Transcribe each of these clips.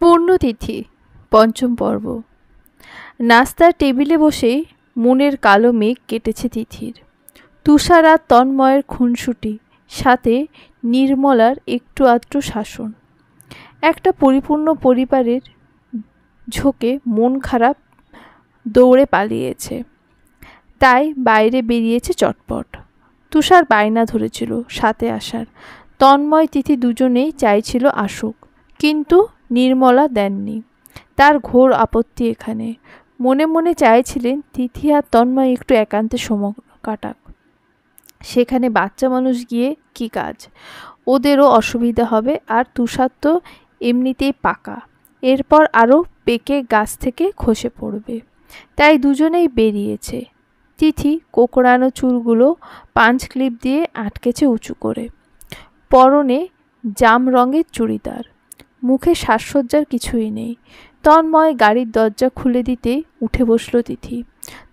পূর্ণতিথি পঞ্চম পর্ব নাস্তার টেবিলে বসেই মনের কালো মেঘ কেটেছে তিথির তুষার আর তন্ময়ের খুনসুটি সাথে নির্মলার একটু আধটু শাসন একটা পরিপূর্ণ পরিবারের ঝোঁকে মন খারাপ দৌড়ে পালিয়েছে তাই বাইরে বেরিয়েছে চটপট তুষার বায়না ধরেছিল সাথে আসার তন্ময় তিথি দুজনেই চাইছিল আসুক কিন্তু নির্মলা দেননি তার ঘোর আপত্তি এখানে মনে মনে চাইছিলেন তিথি আর তন্ময় একটু একান্তে সময় কাটাক সেখানে বাচ্চা মানুষ গিয়ে কি কাজ ওদেরও অসুবিধা হবে আর তুষার তো এমনিতেই পাকা এরপর আরও পেকে গাছ থেকে খসে পড়বে তাই দুজনেই বেরিয়েছে তিথি কোকড়ানো চুলগুলো পাঞ্চ ক্লিপ দিয়ে আটকেছে উঁচু করে পরনে জাম রঙের চুড়িদার মুখে সাজসজ্জার কিছুই নেই তন্ময় গাড়ির দরজা খুলে দিতে উঠে বসল তিথি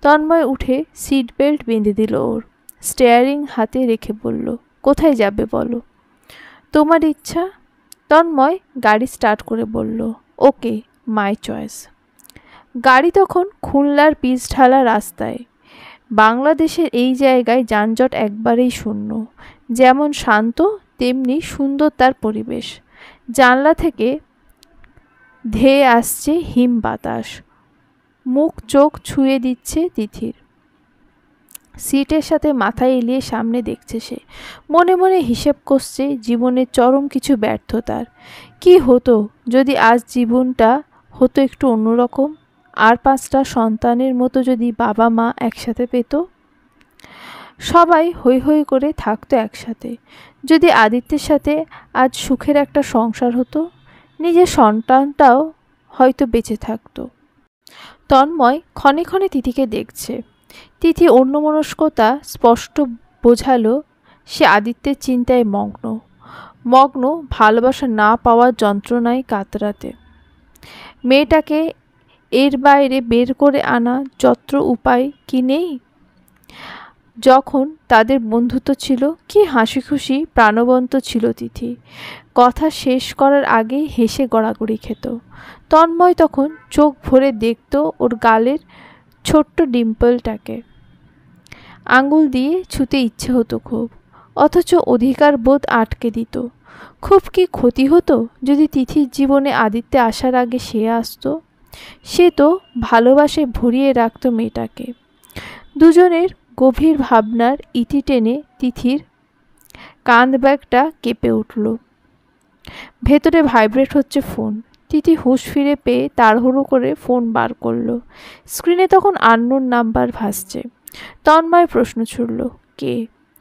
তন্ময় উঠে সিট বেল্ট বেঁধে দিল ওর স্টেয়ারিং হাতে রেখে বলল কোথায় যাবে বলো তোমার ইচ্ছা তন্ময় গাড়ি স্টার্ট করে বলল ওকে মাই চয়েস গাড়ি তখন খুলনার পিচ ঢালা রাস্তায় বাংলাদেশের এই জায়গায় যানজট একবারেই শূন্য যেমন শান্ত তেমনি সুন্দর তার পরিবেশ জানলা থেকে ধেয়ে আসছে হিম বাতাস মুখ চোখ ছুঁয়ে দিচ্ছে তিথির সিটের সাথে মাথা এলিয়ে সামনে দেখছে সে মনে মনে হিসেব করছে জীবনের চরম কিছু ব্যর্থতার কি হতো যদি আজ জীবনটা হতো একটু অন্যরকম আর পাঁচটা সন্তানের মতো যদি বাবা মা একসাথে পেতো সবাই হৈ হৈ করে থাকতো একসাথে যদি আদিত্যের সাথে আজ সুখের একটা সংসার হতো নিজের সন্তানটাও হয়তো বেঁচে থাকতো তন্ময় ক্ষণে ক্ষণে তিথিকে দেখছে তিথি অন্যমনস্কতা স্পষ্ট বোঝালো সে আদিত্যের চিন্তায় মগ্ন মগ্ন ভালোবাসা না পাওয়ার যন্ত্রণায় কাতরাতে মেয়েটাকে এর বাইরে বের করে আনা যত্র উপায় কি নেই যখন তাদের বন্ধুত্ব ছিল কি হাসি খুশি প্রাণবন্ত ছিল তিথি কথা শেষ করার আগেই হেসে গড়াগড়ি খেত তন্ময় তখন চোখ ভরে দেখত ওর গালের ছোট্ট ডিম্পলটাকে আঙুল দিয়ে ছুতে ইচ্ছে হতো খুব অথচ অধিকার বোধ আটকে দিত খুব কি ক্ষতি হতো যদি তিথির জীবনে আদিত্যে আসার আগে সে আসতো সে তো ভালোবাসে ভরিয়ে রাখত মেয়েটাকে দুজনের গভীর ভাবনার ইতি টেনে তিথির কাঁধ ব্যাগটা কেঁপে উঠল ভেতরে ভাইব্রেট হচ্ছে ফোন তিথি হুঁশ ফিরে পেয়ে তাড়হুড়ো করে ফোন বার করলো স্ক্রিনে তখন আন্নোর নাম্বার ভাসছে তন্ময় প্রশ্ন ছুড়ল কে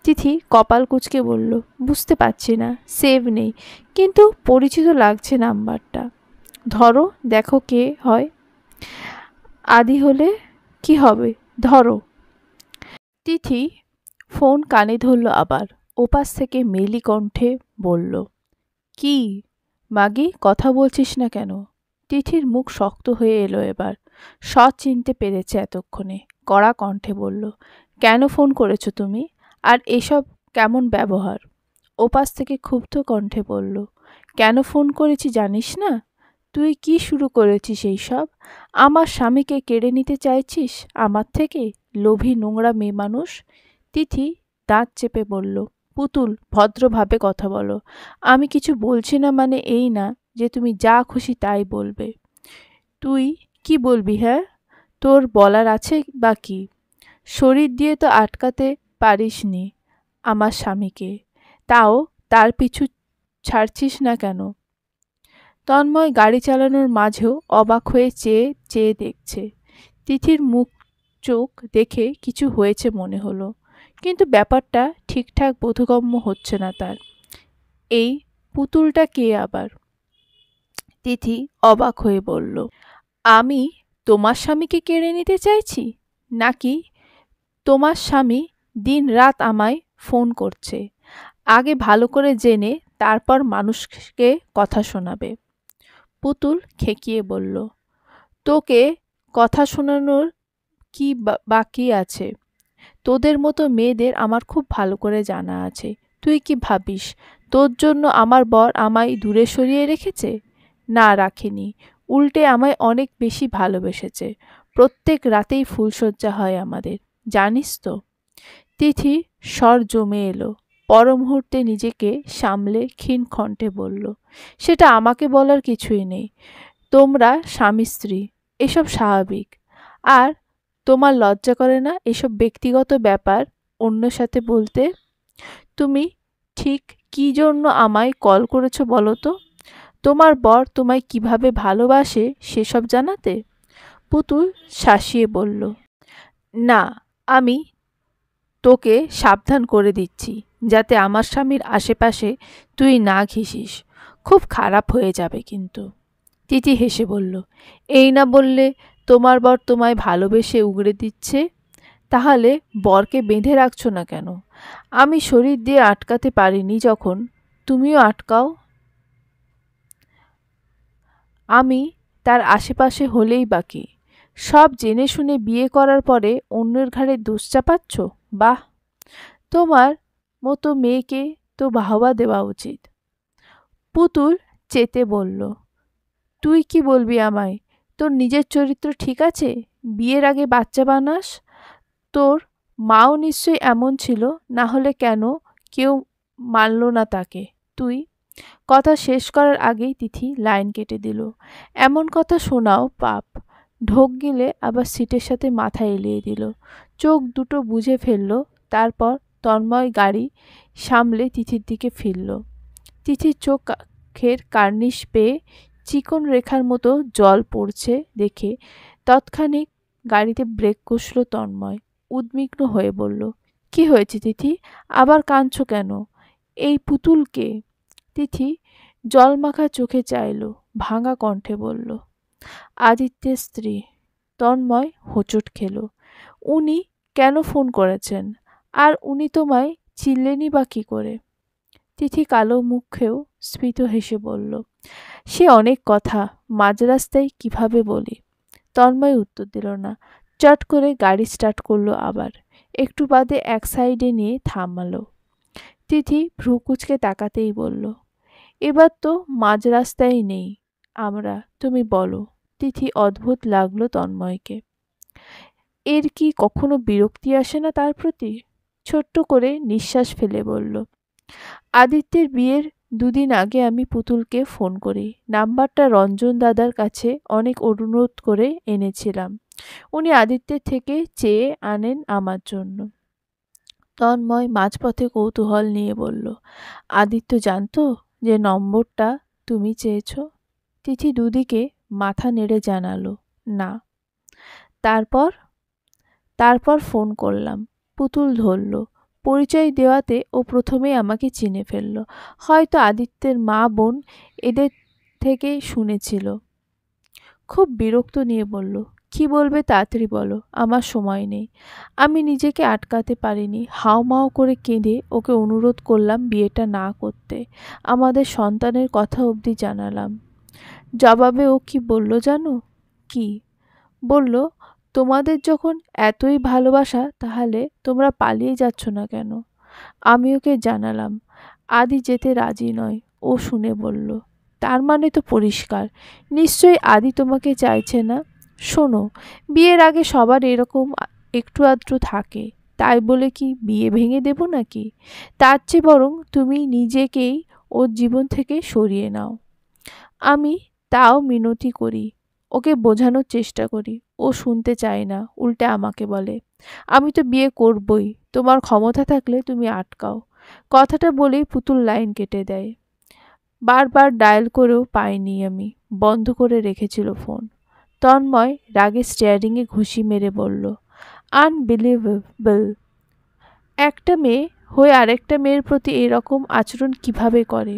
তিথি কপাল কুচকে বলল বুঝতে পারছি না সেভ নেই কিন্তু পরিচিত লাগছে নাম্বারটা ধরো দেখো কে হয় আদি হলে কি হবে ধরো তিথি ফোন কানে ধরল আবার ওপাশ থেকে মেলি কণ্ঠে বলল কি মাগি কথা বলছিস না কেন তিথির মুখ শক্ত হয়ে এলো এবার সৎ চিনতে পেরেছে এতক্ষণে কড়া কণ্ঠে বলল কেন ফোন করেছো তুমি আর এসব কেমন ব্যবহার ওপাশ থেকে ক্ষুব্ধ কণ্ঠে বলল কেন ফোন করেছি জানিস না তুই কি শুরু করেছিস এইসব সব আমার স্বামীকে কেড়ে নিতে চাইছিস আমার থেকে লোভী নোংরা মেয়ে মানুষ তিথি দাঁত চেপে বলল পুতুল ভদ্রভাবে কথা বলো আমি কিছু বলছি না মানে এই না যে তুমি যা খুশি তাই বলবে তুই কি বলবি হ্যাঁ তোর বলার আছে বা কি শরীর দিয়ে তো আটকাতে পারিসনি আমার স্বামীকে তাও তার পিছু ছাড়ছিস না কেন তন্ময় গাড়ি চালানোর মাঝেও অবাক হয়ে চেয়ে চেয়ে দেখছে তিথির মুখ চোখ দেখে কিছু হয়েছে মনে হলো কিন্তু ব্যাপারটা ঠিকঠাক বোধগম্য হচ্ছে না তার এই পুতুলটা কে আবার তিথি অবাক হয়ে বলল আমি তোমার স্বামীকে কেড়ে নিতে চাইছি নাকি তোমার স্বামী দিন রাত আমায় ফোন করছে আগে ভালো করে জেনে তারপর মানুষকে কথা শোনাবে পুতুল খেকিয়ে বলল তোকে কথা শোনানোর কি বাকি আছে তোদের মতো মেয়েদের আমার খুব ভালো করে জানা আছে তুই কি ভাবিস তোর জন্য আমার বর আমায় দূরে সরিয়ে রেখেছে না রাখেনি উল্টে আমায় অনেক বেশি ভালোবেসেছে প্রত্যেক রাতেই ফুলসজ্জা হয় আমাদের জানিস তো তিথি স্বর জমে এলো পর মুহূর্তে নিজেকে সামলে ক্ষীণ খণ্ঠে বলল সেটা আমাকে বলার কিছুই নেই তোমরা স্বামী স্ত্রী এসব স্বাভাবিক আর তোমার লজ্জা করে না এসব ব্যক্তিগত ব্যাপার অন্য সাথে বলতে তুমি ঠিক কি জন্য আমায় কল করেছো বলো তো তোমার বর তোমায় কিভাবে ভালোবাসে সেসব জানাতে পুতুল শাসিয়ে বলল না আমি তোকে সাবধান করে দিচ্ছি যাতে আমার স্বামীর আশেপাশে তুই না ঘিসিস খুব খারাপ হয়ে যাবে কিন্তু তিতি হেসে বলল এই না বললে তোমার বর তোমায় ভালোবেসে উগড়ে দিচ্ছে তাহলে বরকে বেঁধে রাখছো না কেন আমি শরীর দিয়ে আটকাতে পারিনি যখন তুমিও আটকাও আমি তার আশেপাশে হলেই বাকি সব জেনে শুনে বিয়ে করার পরে অন্যের ঘাড়ে দোষ চাপাচ্ছ বাহ তোমার মতো মেয়েকে তো বাহবা দেওয়া উচিত পুতুল চেতে বলল তুই কি বলবি আমায় তোর নিজের চরিত্র ঠিক আছে বিয়ের আগে বাচ্চা বানাস তোর মাও নিশ্চয়ই এমন ছিল না হলে কেন কেউ মানল না তাকে তুই কথা শেষ করার আগেই তিথি লাইন কেটে দিল এমন কথা শোনাও পাপ ঢোক গিলে আবার সিটের সাথে মাথা এলিয়ে দিল চোখ দুটো বুঝে ফেলল তারপর তন্ময় গাড়ি সামলে তিথির দিকে ফিরল তিথির চোখের কার্নিশ পেয়ে চিকন রেখার মতো জল পড়ছে দেখে তৎক্ষণিক গাড়িতে ব্রেক কষল তন্ময় উদ্বিগ্ন হয়ে বলল কি হয়েছে তিথি আবার কাঁদছ কেন এই পুতুলকে তিথি জলমাখা চোখে চাইল ভাঙা কণ্ঠে বলল আদিত্যের স্ত্রী তন্ময় হোঁচট খেল উনি কেন ফোন করেছেন আর উনি তোমায় চিনলেনি বা কী করে তিথি কালো মুখেও স্ফীত হেসে বলল সে অনেক কথা মাঝ রাস্তায় কীভাবে বলি তন্ময় উত্তর দিল না চট করে গাড়ি স্টার্ট করলো আবার একটু বাদে এক সাইডে নিয়ে থামালো তিথি ভ্রুকুচকে তাকাতেই বলল এবার তো মাঝ রাস্তায় নেই আমরা তুমি বলো তিথি অদ্ভুত লাগলো তন্ময়কে এর কি কখনো বিরক্তি আসে না তার প্রতি ছোট্ট করে নিঃশ্বাস ফেলে বলল আদিত্যের বিয়ের দুদিন আগে আমি পুতুলকে ফোন করি নাম্বারটা রঞ্জন দাদার কাছে অনেক অনুরোধ করে এনেছিলাম উনি আদিত্যের থেকে চেয়ে আনেন আমার জন্য তন্ময় মাঝপথে কৌতূহল নিয়ে বলল আদিত্য জানতো যে নম্বরটা তুমি চেয়েছ তিথি দুদিকে মাথা নেড়ে জানালো না তারপর তারপর ফোন করলাম পুতুল ধরল পরিচয় দেওয়াতে ও প্রথমেই আমাকে চিনে ফেলল হয়তো আদিত্যের মা বোন এদের থেকে শুনেছিল খুব বিরক্ত নিয়ে বলল কি বলবে তাড়াতাড়ি বলো আমার সময় নেই আমি নিজেকে আটকাতে পারিনি হাওমাও করে কেঁদে ওকে অনুরোধ করলাম বিয়েটা না করতে আমাদের সন্তানের কথা অবধি জানালাম জবাবে ও কি বলল জানো কি বলল তোমাদের যখন এতই ভালোবাসা তাহলে তোমরা পালিয়ে যাচ্ছ না কেন আমি ওকে জানালাম আদি যেতে রাজি নয় ও শুনে বলল তার মানে তো পরিষ্কার নিশ্চয়ই আদি তোমাকে চাইছে না শোনো বিয়ের আগে সবার এরকম একটু আধটু থাকে তাই বলে কি বিয়ে ভেঙে দেব নাকি তার চেয়ে বরং তুমি নিজেকেই ওর জীবন থেকে সরিয়ে নাও আমি তাও মিনতি করি ওকে বোঝানোর চেষ্টা করি ও শুনতে চায় না উল্টে আমাকে বলে আমি তো বিয়ে করবই তোমার ক্ষমতা থাকলে তুমি আটকাও কথাটা বলেই পুতুল লাইন কেটে দেয় বারবার ডায়াল করেও পাইনি আমি বন্ধ করে রেখেছিল ফোন তন্ময় রাগে স্টিয়ারিংয়ে ঘুষি মেরে বলল আনবিলিভেবল একটা মেয়ে হয়ে আরেকটা মেয়ের প্রতি এরকম আচরণ কিভাবে করে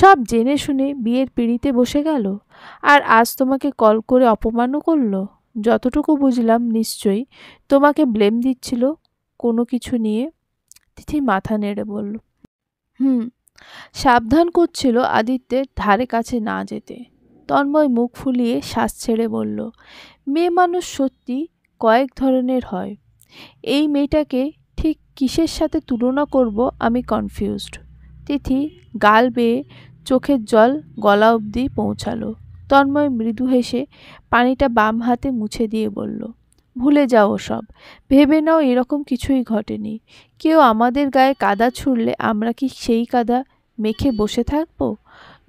সব জেনে শুনে বিয়ের পিঁড়িতে বসে গেল আর আজ তোমাকে কল করে অপমানও করলো যতটুকু বুঝলাম নিশ্চয়ই তোমাকে ব্লেম দিচ্ছিল কোনো কিছু নিয়ে তিথি মাথা নেড়ে বলল হুম সাবধান করছিল আদিত্যের ধারে কাছে না যেতে তন্ময় মুখ ফুলিয়ে শ্বাস ছেড়ে বলল মেয়ে মানুষ সত্যি কয়েক ধরনের হয় এই মেয়েটাকে কিসের সাথে তুলনা করব আমি কনফিউজড তিথি গাল বেয়ে চোখের জল গলা অবধি পৌঁছালো তন্ময় মৃদু হেসে পানিটা বাম হাতে মুছে দিয়ে বলল ভুলে যাও সব ভেবে নাও এরকম কিছুই ঘটেনি কেউ আমাদের গায়ে কাদা ছুড়লে আমরা কি সেই কাদা মেখে বসে থাকব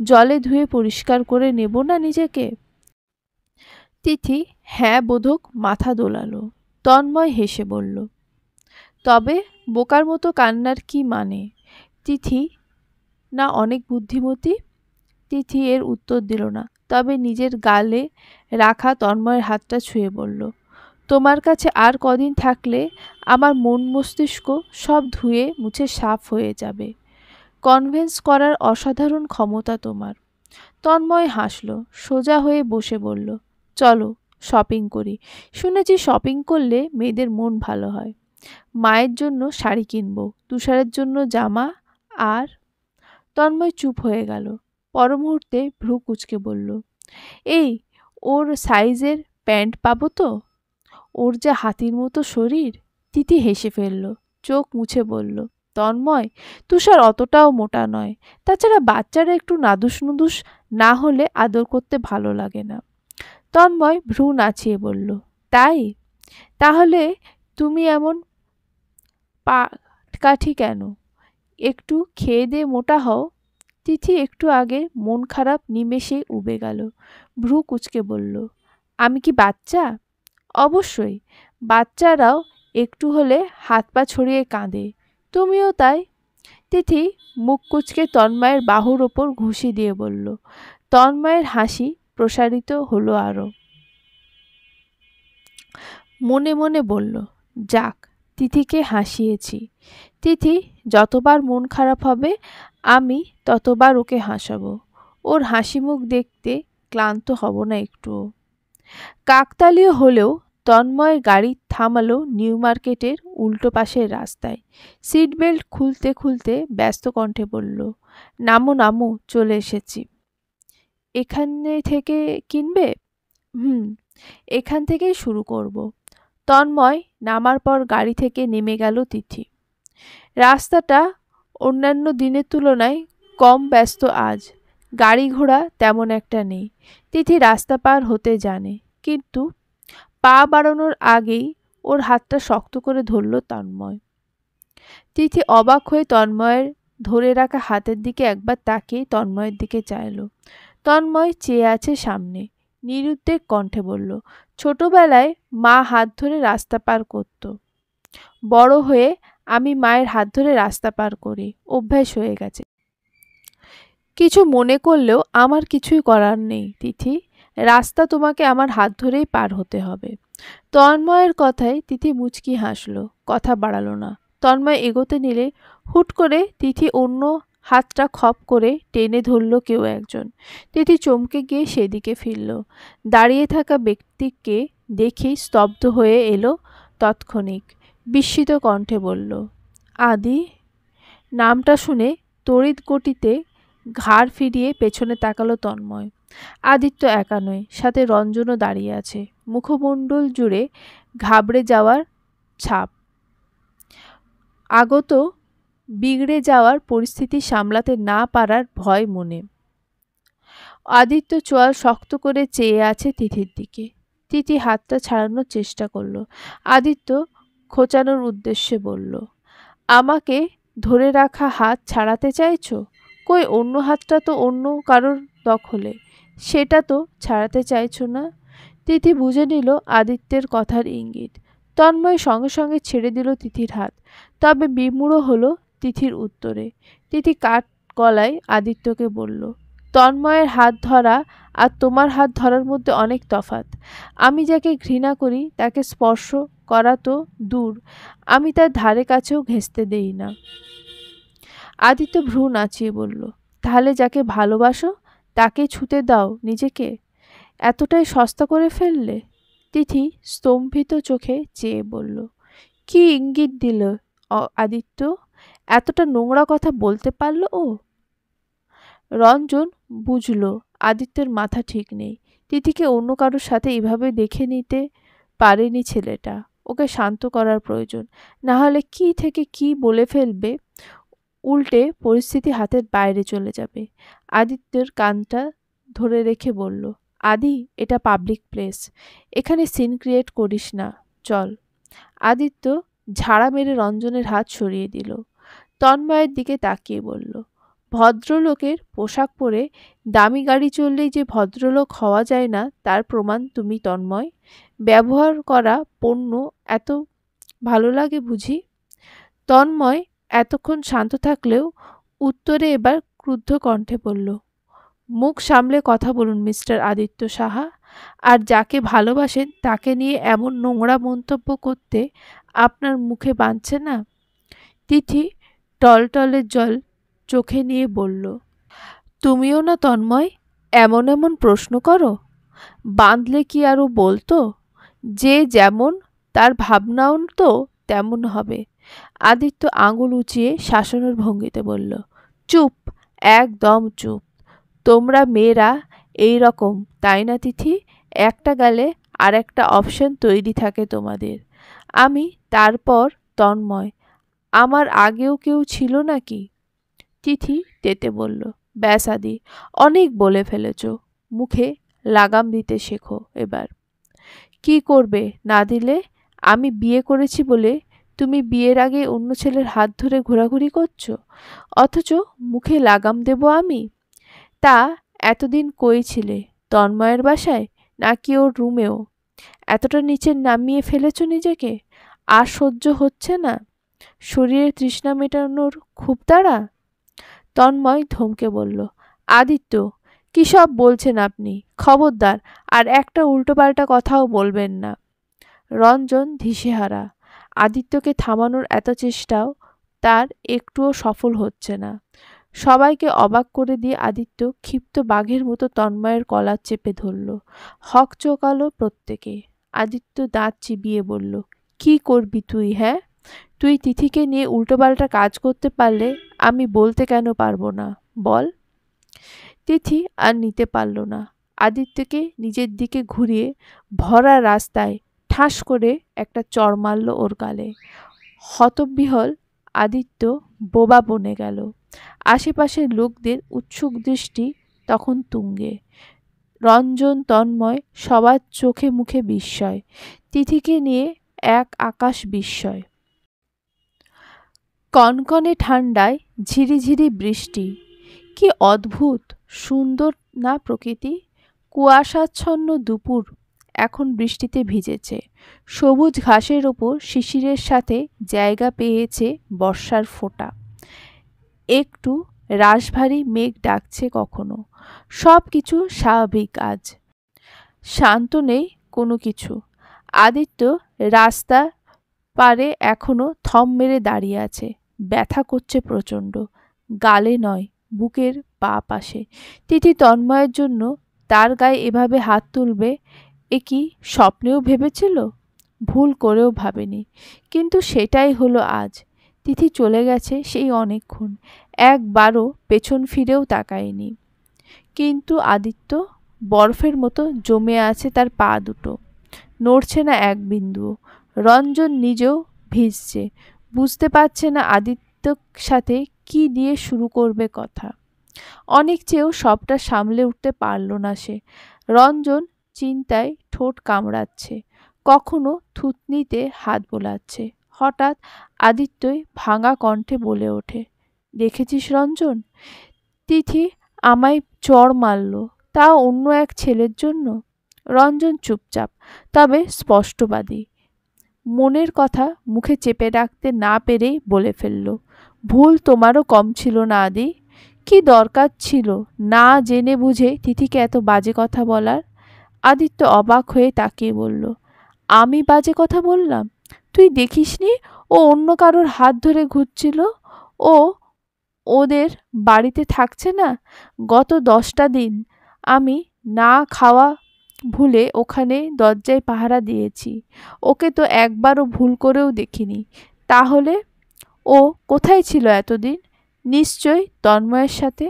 জলে ধুয়ে পরিষ্কার করে নেব না নিজেকে তিথি হ্যাঁ বোধক মাথা দোলালো তন্ময় হেসে বলল তবে বোকার মতো কান্নার কি মানে তিথি না অনেক বুদ্ধিমতী তিথি এর উত্তর দিল না তবে নিজের গালে রাখা তন্ময়ের হাতটা ছুঁয়ে বলল তোমার কাছে আর কদিন থাকলে আমার মন মস্তিষ্ক সব ধুয়ে মুছে সাফ হয়ে যাবে কনভেন্স করার অসাধারণ ক্ষমতা তোমার তন্ময় হাসল সোজা হয়ে বসে বলল চলো শপিং করি শুনেছি শপিং করলে মেয়েদের মন ভালো হয় মায়ের জন্য শাড়ি কিনব তুষারের জন্য জামা আর তন্ময় চুপ হয়ে গেল মুহূর্তে ভ্রু কুচকে বলল এই ওর সাইজের প্যান্ট পাবো তো ওর যা হাতির মতো শরীর তিতি হেসে ফেলল চোখ মুছে বলল তন্ময় তুষার অতটাও মোটা নয় তাছাড়া বাচ্চারা একটু নাদুস নুদুস না হলে আদর করতে ভালো লাগে না তন্ময় ভ্রু নাচিয়ে বলল তাই তাহলে তুমি এমন পা কাঠি কেন একটু খেয়ে দে মোটা হও তিথি একটু আগে মন খারাপ নিমেষে উবে গেল ভ্রু কুচকে বলল আমি কি বাচ্চা অবশ্যই বাচ্চারাও একটু হলে হাত পা ছড়িয়ে কাঁদে তুমিও তাই তিথি মুখ কুচকে তন্ময়ের বাহুর ওপর ঘুষি দিয়ে বলল তন্ময়ের হাসি প্রসারিত হলো আরও মনে মনে বলল যাক তিথিকে হাসিয়েছি তিথি যতবার মন খারাপ হবে আমি ততবার ওকে হাসাবো ওর হাসি মুখ দেখতে ক্লান্ত হব না একটুও কাকতালীয় হলেও তন্ময় গাড়ি থামালো নিউ মার্কেটের উল্টো পাশের রাস্তায় সিট বেল্ট খুলতে খুলতে ব্যস্ত কণ্ঠে বলল নামো নামো চলে এসেছি এখানে থেকে কিনবে হুম এখান থেকেই শুরু করব তন্ময় নামার পর গাড়ি থেকে নেমে গেল তিথি রাস্তাটা অন্যান্য দিনের তুলনায় কম ব্যস্ত আজ গাড়ি ঘোড়া তেমন একটা নেই তিথি রাস্তা পার হতে জানে কিন্তু পা বাড়ানোর আগেই ওর হাতটা শক্ত করে ধরল তন্ময় তিথি অবাক হয়ে তন্ময়ের ধরে রাখা হাতের দিকে একবার তাকিয়ে তন্ময়ের দিকে চাইল তন্ময় চেয়ে আছে সামনে নিরুদ্বেগ কণ্ঠে বলল ছোটবেলায় মা হাত ধরে রাস্তা পার করত বড় হয়ে আমি মায়ের হাত ধরে রাস্তা পার করি অভ্যাস হয়ে গেছে কিছু মনে করলেও আমার কিছুই করার নেই তিথি রাস্তা তোমাকে আমার হাত ধরেই পার হতে হবে তন্ময়ের কথায় তিথি মুচকি হাসলো কথা বাড়ালো না তন্ময় এগোতে নিলে হুট করে তিথি অন্য হাতটা খপ করে টেনে ধরল কেউ একজন তিথি চমকে গিয়ে সেদিকে ফিরল দাঁড়িয়ে থাকা ব্যক্তিকে দেখেই স্তব্ধ হয়ে এলো তৎক্ষণিক বিস্মিত কণ্ঠে বলল আদি নামটা শুনে তড়িৎ গটিতে ঘাড় ফিরিয়ে পেছনে তাকালো তন্ময় আদিত্য একা নয় সাথে রঞ্জনও দাঁড়িয়ে আছে মুখমণ্ডল জুড়ে ঘাবড়ে যাওয়ার ছাপ আগত বিগড়ে যাওয়ার পরিস্থিতি সামলাতে না পারার ভয় মনে আদিত্য চোয়াল শক্ত করে চেয়ে আছে তিথির দিকে তিথি হাতটা ছাড়ানোর চেষ্টা করলো আদিত্য খোঁচানোর উদ্দেশ্যে বলল আমাকে ধরে রাখা হাত ছাড়াতে চাইছো কই অন্য হাতটা তো অন্য কারোর দখলে সেটা তো ছাড়াতে চাইছো না তিথি বুঝে নিল আদিত্যের কথার ইঙ্গিত তন্ময় সঙ্গে সঙ্গে ছেড়ে দিল তিথির হাত তবে বিমূঢ় হলো তিথির উত্তরে তিথি কাঠ গলায় আদিত্যকে বলল তন্ময়ের হাত ধরা আর তোমার হাত ধরার মধ্যে অনেক তফাত আমি যাকে ঘৃণা করি তাকে স্পর্শ করা তো দূর আমি তার ধারে কাছেও ঘেঁচতে দেই না আদিত্য ভ্রু নাচিয়ে বলল তাহলে যাকে ভালোবাসো তাকে ছুতে দাও নিজেকে এতটাই সস্তা করে ফেললে তিথি স্তম্ভিত চোখে চেয়ে বলল কি ইঙ্গিত দিল আদিত্য এতটা নোংরা কথা বলতে পারল ও রঞ্জন বুঝল আদিত্যের মাথা ঠিক নেই তিথিকে অন্য কারোর সাথে এভাবে দেখে নিতে পারেনি ছেলেটা ওকে শান্ত করার প্রয়োজন না হলে কি থেকে কি বলে ফেলবে উল্টে পরিস্থিতি হাতের বাইরে চলে যাবে আদিত্যের কানটা ধরে রেখে বলল আদি এটা পাবলিক প্লেস এখানে সিন ক্রিয়েট করিস না চল আদিত্য ঝাড়া মেরে রঞ্জনের হাত সরিয়ে দিল তন্ময়ের দিকে তাকিয়ে বলল ভদ্রলোকের পোশাক পরে দামি গাড়ি চললেই যে ভদ্রলোক হওয়া যায় না তার প্রমাণ তুমি তন্ময় ব্যবহার করা পণ্য এত ভালো লাগে বুঝি তন্ময় এতক্ষণ শান্ত থাকলেও উত্তরে এবার ক্রুদ্ধ কণ্ঠে বলল মুখ সামলে কথা বলুন মিস্টার আদিত্য সাহা আর যাকে ভালোবাসেন তাকে নিয়ে এমন নোংরা মন্তব্য করতে আপনার মুখে বাঁধছে না তিথি টলটলের জল চোখে নিয়ে বলল তুমিও না তন্ময় এমন এমন প্রশ্ন করো বাঁধলে কি আরও বলতো যে যেমন তার ভাবনাও তো তেমন হবে আদিত্য আঙুল উঁচিয়ে শাসনের ভঙ্গিতে বলল চুপ একদম চুপ তোমরা মেয়েরা এই রকম তাই না তিথি একটা গালে আর একটা অপশন তৈরি থাকে তোমাদের আমি তারপর তন্ময় আমার আগেও কেউ ছিল নাকি চিঠি তেতে বলল ব্যাস আদি অনেক বলে ফেলেছ মুখে লাগাম দিতে শেখো এবার কি করবে না দিলে আমি বিয়ে করেছি বলে তুমি বিয়ের আগে অন্য ছেলের হাত ধরে ঘোরাঘুরি করছো অথচ মুখে লাগাম দেব আমি তা এতদিন কই ছিলে তন্ময়ের বাসায় নাকি ওর রুমেও এতটা নিচে নামিয়ে ফেলেছ নিজেকে আর সহ্য হচ্ছে না শরীরে তৃষ্ণা মেটানোর খুব তাড়া তন্ময় ধমকে বলল আদিত্য কী সব বলছেন আপনি খবরদার আর একটা উল্টোপাল্টা কথাও বলবেন না রঞ্জন ধিসেহারা আদিত্যকে থামানোর এত চেষ্টাও তার একটুও সফল হচ্ছে না সবাইকে অবাক করে দিয়ে আদিত্য ক্ষিপ্ত বাঘের মতো তন্ময়ের কলার চেপে ধরল হক চোকালো প্রত্যেকে আদিত্য দাঁত চিবিয়ে বলল কি করবি তুই হ্যাঁ তুই তিথিকে নিয়ে উল্টোপাল্টা কাজ করতে পারলে আমি বলতে কেন পারবো না বল তিথি আর নিতে পারল না আদিত্যকে নিজের দিকে ঘুরিয়ে ভরা রাস্তায় ঠাস করে একটা চর মারল ওর গালে হতবিহল আদিত্য বোবা বনে গেল আশেপাশের লোকদের উৎসুক দৃষ্টি তখন তুঙ্গে রঞ্জন তন্ময় সবার চোখে মুখে বিস্ময় তিথিকে নিয়ে এক আকাশ বিস্ময় কনকনে ঠান্ডায় ঝিরিঝিরি বৃষ্টি কি অদ্ভুত সুন্দর না প্রকৃতি কুয়াশাচ্ছন্ন দুপুর এখন বৃষ্টিতে ভিজেছে সবুজ ঘাসের ওপর শিশিরের সাথে জায়গা পেয়েছে বর্ষার ফোঁটা একটু রাশভারী মেঘ ডাকছে কখনো সব কিছু স্বাভাবিক আজ শান্ত নেই কোনো কিছু আদিত্য রাস্তা পারে এখনও থম মেরে দাঁড়িয়ে আছে ব্যথা করছে প্রচণ্ড গালে নয় বুকের পা পাশে তিথি তন্ময়ের জন্য তার গায়ে এভাবে হাত তুলবে এ কি স্বপ্নেও ভেবেছিল ভুল করেও ভাবেনি কিন্তু সেটাই হলো আজ তিথি চলে গেছে সেই অনেকক্ষণ একবারও পেছন ফিরেও তাকায়নি কিন্তু আদিত্য বরফের মতো জমে আছে তার পা দুটো নড়ছে না এক বিন্দুও রঞ্জন নিজেও ভিজছে বুঝতে পারছে না আদিত্যর সাথে কি দিয়ে শুরু করবে কথা অনেক চেয়েও সবটা সামলে উঠতে পারল না সে রঞ্জন চিন্তায় ঠোঁট কামড়াচ্ছে কখনো থুতনিতে হাত বোলাচ্ছে হঠাৎ আদিত্যই ভাঙা কণ্ঠে বলে ওঠে দেখেছিস রঞ্জন তিথি আমায় চর মারল তা অন্য এক ছেলের জন্য রঞ্জন চুপচাপ তবে স্পষ্টবাদী মনের কথা মুখে চেপে রাখতে না পেরেই বলে ফেলল ভুল তোমারও কম ছিল না আদি কি দরকার ছিল না জেনে বুঝে তিথিকে এত বাজে কথা বলার আদিত্য অবাক হয়ে তাকিয়ে বলল আমি বাজে কথা বললাম তুই দেখিসনি ও অন্য কারোর হাত ধরে ঘুরছিল ও ওদের বাড়িতে থাকছে না গত দশটা দিন আমি না খাওয়া ভুলে ওখানে দরজায় পাহারা দিয়েছি ওকে তো একবারও ভুল করেও দেখিনি তাহলে ও কোথায় ছিল এতদিন নিশ্চয় তন্ময়ের সাথে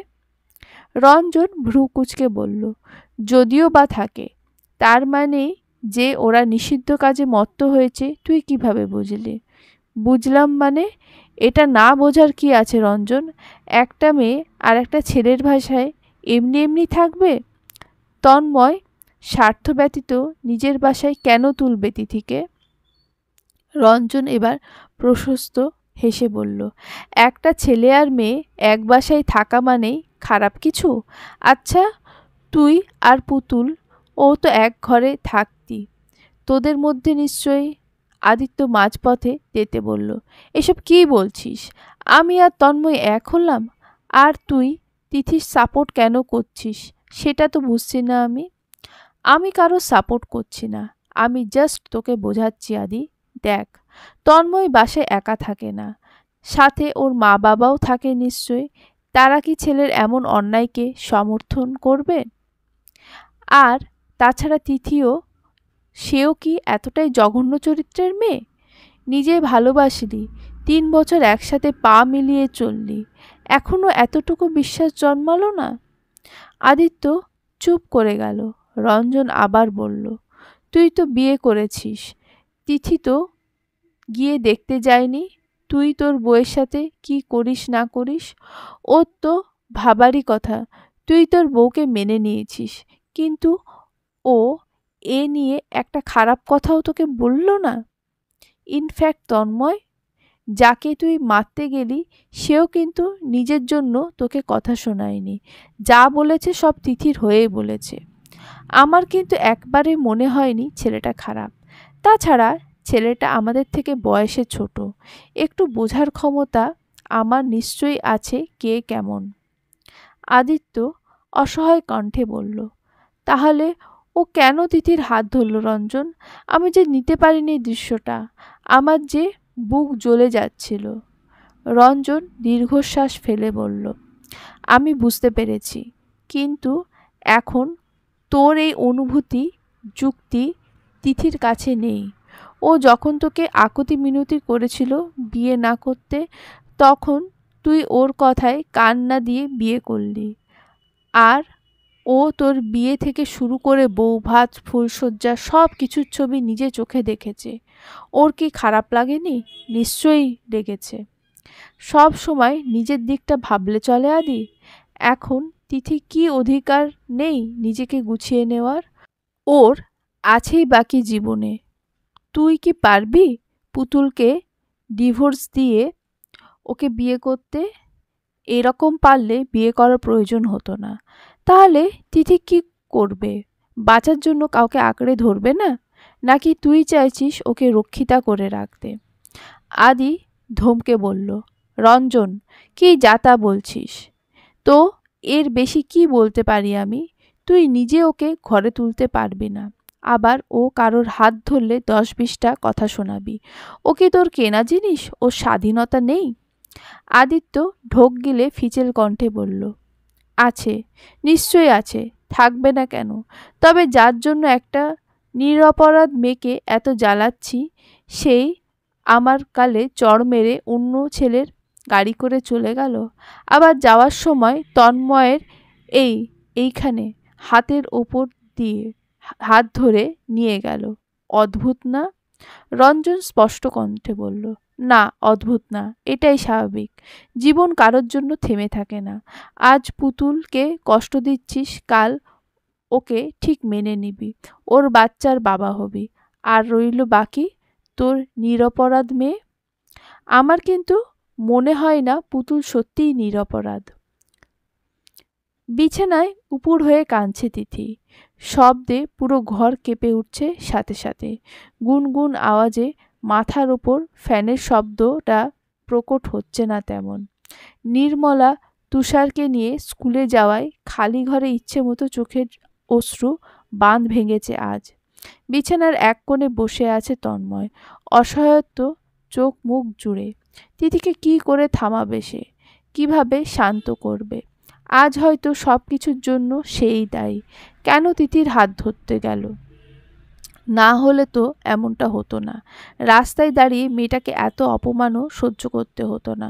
রঞ্জন ভ্রুকুচকে বলল যদিও বা থাকে তার মানে যে ওরা নিষিদ্ধ কাজে মত্ত হয়েছে তুই কিভাবে বুঝলি বুঝলাম মানে এটা না বোঝার কি আছে রঞ্জন একটা মেয়ে আর একটা ছেলের ভাষায় এমনি এমনি থাকবে তন্ময় স্বার্থ ব্যতীত নিজের বাসায় কেন তুলবে তিথিকে রঞ্জন এবার প্রশস্ত হেসে বলল একটা ছেলে আর মেয়ে এক বাসায় থাকা মানেই খারাপ কিছু আচ্ছা তুই আর পুতুল ও তো এক ঘরে থাকতি তোদের মধ্যে নিশ্চয়ই আদিত্য মাঝপথে যেতে বলল এসব কি বলছিস আমি আর তন্ময় এক হলাম আর তুই তিথির সাপোর্ট কেন করছিস সেটা তো বুঝছি না আমি আমি কারো সাপোর্ট করছি না আমি জাস্ট তোকে বোঝাচ্ছি আদি দেখ তন্ময় বাসে একা থাকে না সাথে ওর মা বাবাও থাকে নিশ্চয় তারা কি ছেলের এমন অন্যায়কে সমর্থন করবে আর তাছাড়া তিথিও সেও কি এতটাই জঘন্য চরিত্রের মেয়ে নিজে ভালোবাসলি তিন বছর একসাথে পা মিলিয়ে চললি এখনও এতটুকু বিশ্বাস জন্মালো না আদিত্য চুপ করে গেল রঞ্জন আবার বলল তুই তো বিয়ে করেছিস তিথি তো গিয়ে দেখতে যায়নি তুই তোর বউয়ের সাথে কি করিস না করিস ওর তো ভাবারই কথা তুই তোর বউকে মেনে নিয়েছিস কিন্তু ও এ নিয়ে একটা খারাপ কথাও তোকে বলল না ইনফ্যাক্ট তন্ময় যাকে তুই মারতে গেলি সেও কিন্তু নিজের জন্য তোকে কথা শোনায়নি যা বলেছে সব তিথির হয়েই বলেছে আমার কিন্তু একবারে মনে হয়নি ছেলেটা খারাপ তাছাড়া ছেলেটা আমাদের থেকে বয়সে ছোট একটু বোঝার ক্ষমতা আমার নিশ্চয়ই আছে কে কেমন আদিত্য অসহায় কণ্ঠে বলল তাহলে ও কেন তিথির হাত ধরল রঞ্জন আমি যে নিতে পারিনি দৃশ্যটা আমার যে বুক জ্বলে যাচ্ছিল রঞ্জন দীর্ঘশ্বাস ফেলে বলল আমি বুঝতে পেরেছি কিন্তু এখন তোর এই অনুভূতি যুক্তি তিথির কাছে নেই ও যখন তোকে আকুতি মিনতি করেছিল বিয়ে না করতে তখন তুই ওর কথায় কান না দিয়ে বিয়ে করলি আর ও তোর বিয়ে থেকে শুরু করে বউ ভাত ফুলসজ্জা সব কিছুর ছবি নিজে চোখে দেখেছে ওর কি খারাপ লাগেনি নিশ্চয়ই ডেকেছে সব সময় নিজের দিকটা ভাবলে চলে আদি এখন তিথি কি অধিকার নেই নিজেকে গুছিয়ে নেওয়ার ওর আছেই বাকি জীবনে তুই কি পারবি পুতুলকে ডিভোর্স দিয়ে ওকে বিয়ে করতে এরকম পারলে বিয়ে করার প্রয়োজন হতো না তাহলে তিথি কি করবে বাঁচার জন্য কাউকে আঁকড়ে ধরবে না নাকি তুই চাইছিস ওকে রক্ষিতা করে রাখতে আদি ধমকে বলল রঞ্জন কি যাতা বলছিস তো এর বেশি কি বলতে পারি আমি তুই নিজে ওকে ঘরে তুলতে পারবি না আবার ও কারোর হাত ধরলে দশ বিশটা কথা শোনাবি ওকে তোর কেনা জিনিস ও স্বাধীনতা নেই আদিত্য ঢোক গিলে ফিচেল কণ্ঠে বলল আছে নিশ্চয়ই আছে থাকবে না কেন তবে যার জন্য একটা নিরপরাধ মেয়েকে এত জ্বালাচ্ছি সেই আমার কালে চড় মেরে অন্য ছেলের গাড়ি করে চলে গেল আবার যাওয়ার সময় তন্ময়ের এই এইখানে হাতের ওপর দিয়ে হাত ধরে নিয়ে গেল অদ্ভুত না রঞ্জন স্পষ্ট কণ্ঠে বলল না অদ্ভুত না এটাই স্বাভাবিক জীবন কারোর জন্য থেমে থাকে না আজ পুতুলকে কষ্ট দিচ্ছিস কাল ওকে ঠিক মেনে নিবি ওর বাচ্চার বাবা হবি আর রইল বাকি তোর নিরপরাধ মেয়ে আমার কিন্তু মনে হয় না পুতুল সত্যিই নিরপরাধ বিছানায় উপর হয়ে কাঁদছে তিথি শব্দে পুরো ঘর কেঁপে উঠছে সাথে সাথে গুনগুন আওয়াজে মাথার ওপর ফ্যানের শব্দটা প্রকট হচ্ছে না তেমন নির্মলা তুষারকে নিয়ে স্কুলে যাওয়ায় খালি ঘরে ইচ্ছে মতো চোখের অশ্রু বাঁধ ভেঙেছে আজ বিছানার এক কোণে বসে আছে তন্ময় অসহায়ত্ব চোখ মুখ জুড়ে তিথিকে কি করে থামাবে সে কিভাবে শান্ত করবে আজ হয়তো সব কিছুর জন্য সেই দায়ী কেন তিথির হাত ধরতে গেল না হলে তো এমনটা হতো না রাস্তায় দাঁড়িয়ে মেয়েটাকে এত অপমানও সহ্য করতে হতো না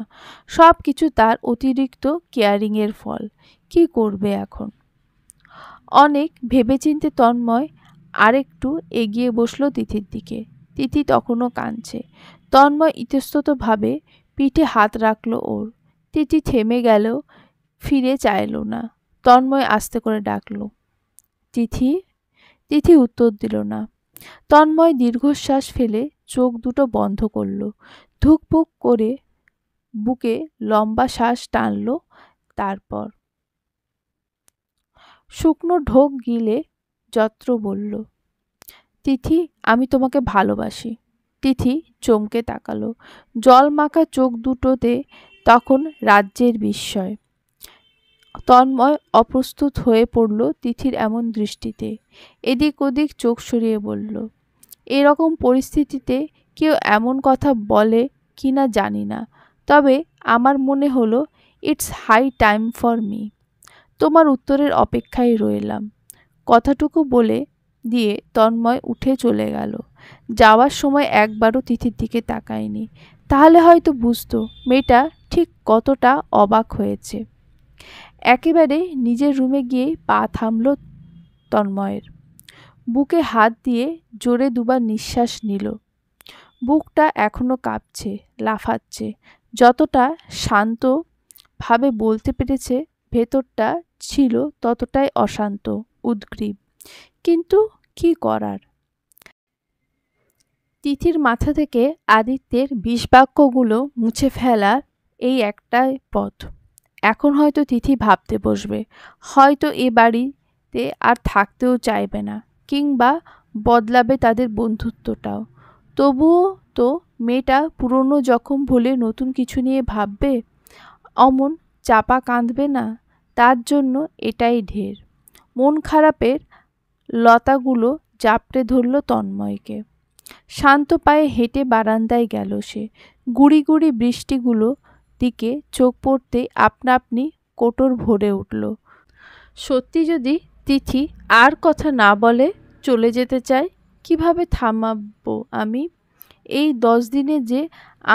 সব কিছু তার অতিরিক্ত কেয়ারিংয়ের ফল কি করবে এখন অনেক ভেবেচিন্তে তন্ময় আরেকটু এগিয়ে বসলো তিথির দিকে তিথি তখনও কাঁদছে তন্ময় ইতস্ততভাবে পিঠে হাত রাখল ওর তিতি থেমে গেল ফিরে চাইল না তন্ময় আস্তে করে ডাকল তিথি তিথি উত্তর দিল না তন্ময় দীর্ঘশ্বাস ফেলে চোখ দুটো বন্ধ করল ধুকপুক করে বুকে লম্বা শ্বাস টানল তারপর শুকনো ঢোক গিলে যত্র বলল তিথি আমি তোমাকে ভালোবাসি তিথি চমকে তাকালো জল মাখা চোখ দুটোতে তখন রাজ্যের বিস্ময় তন্ময় অপ্রস্তুত হয়ে পড়ল তিথির এমন দৃষ্টিতে এদিক ওদিক চোখ সরিয়ে বলল এরকম পরিস্থিতিতে কেউ এমন কথা বলে কি না জানি না তবে আমার মনে হলো it's high time for me তোমার উত্তরের অপেক্ষায় রইলাম কথাটুকু বলে দিয়ে তন্ময় উঠে চলে গেল যাওয়ার সময় একবারও তিথির দিকে তাকায়নি তাহলে হয়তো বুঝতো মেয়েটা ঠিক কতটা অবাক হয়েছে একেবারে নিজের রুমে গিয়ে পা থামল তন্ময়ের বুকে হাত দিয়ে জোরে দুবার নিঃশ্বাস নিল বুকটা এখনও কাঁপছে লাফাচ্ছে যতটা শান্তভাবে বলতে পেরেছে ভেতরটা ছিল ততটাই অশান্ত উদ্গ্রীব কিন্তু কি করার তিথির মাথা থেকে আদিত্যের বিষবাক্যগুলো মুছে ফেলার এই একটাই পথ এখন হয়তো তিথি ভাবতে বসবে হয়তো এ বাড়িতে আর থাকতেও চাইবে না কিংবা বদলাবে তাদের বন্ধুত্বটাও তবুও তো মেয়েটা পুরনো জখম ভুলে নতুন কিছু নিয়ে ভাববে অমন চাপা কাঁদবে না তার জন্য এটাই ঢের মন খারাপের লতাগুলো জাপটে ধরল তন্ময়কে শান্ত পায়ে হেঁটে বারান্দায় গেল সে গুড়ি গুড়ি বৃষ্টিগুলো দিকে চোখ পড়তেই আপনা আপনি কোটর ভরে উঠল সত্যি যদি তিথি আর কথা না বলে চলে যেতে চায় কিভাবে থামাব আমি এই দশ দিনে যে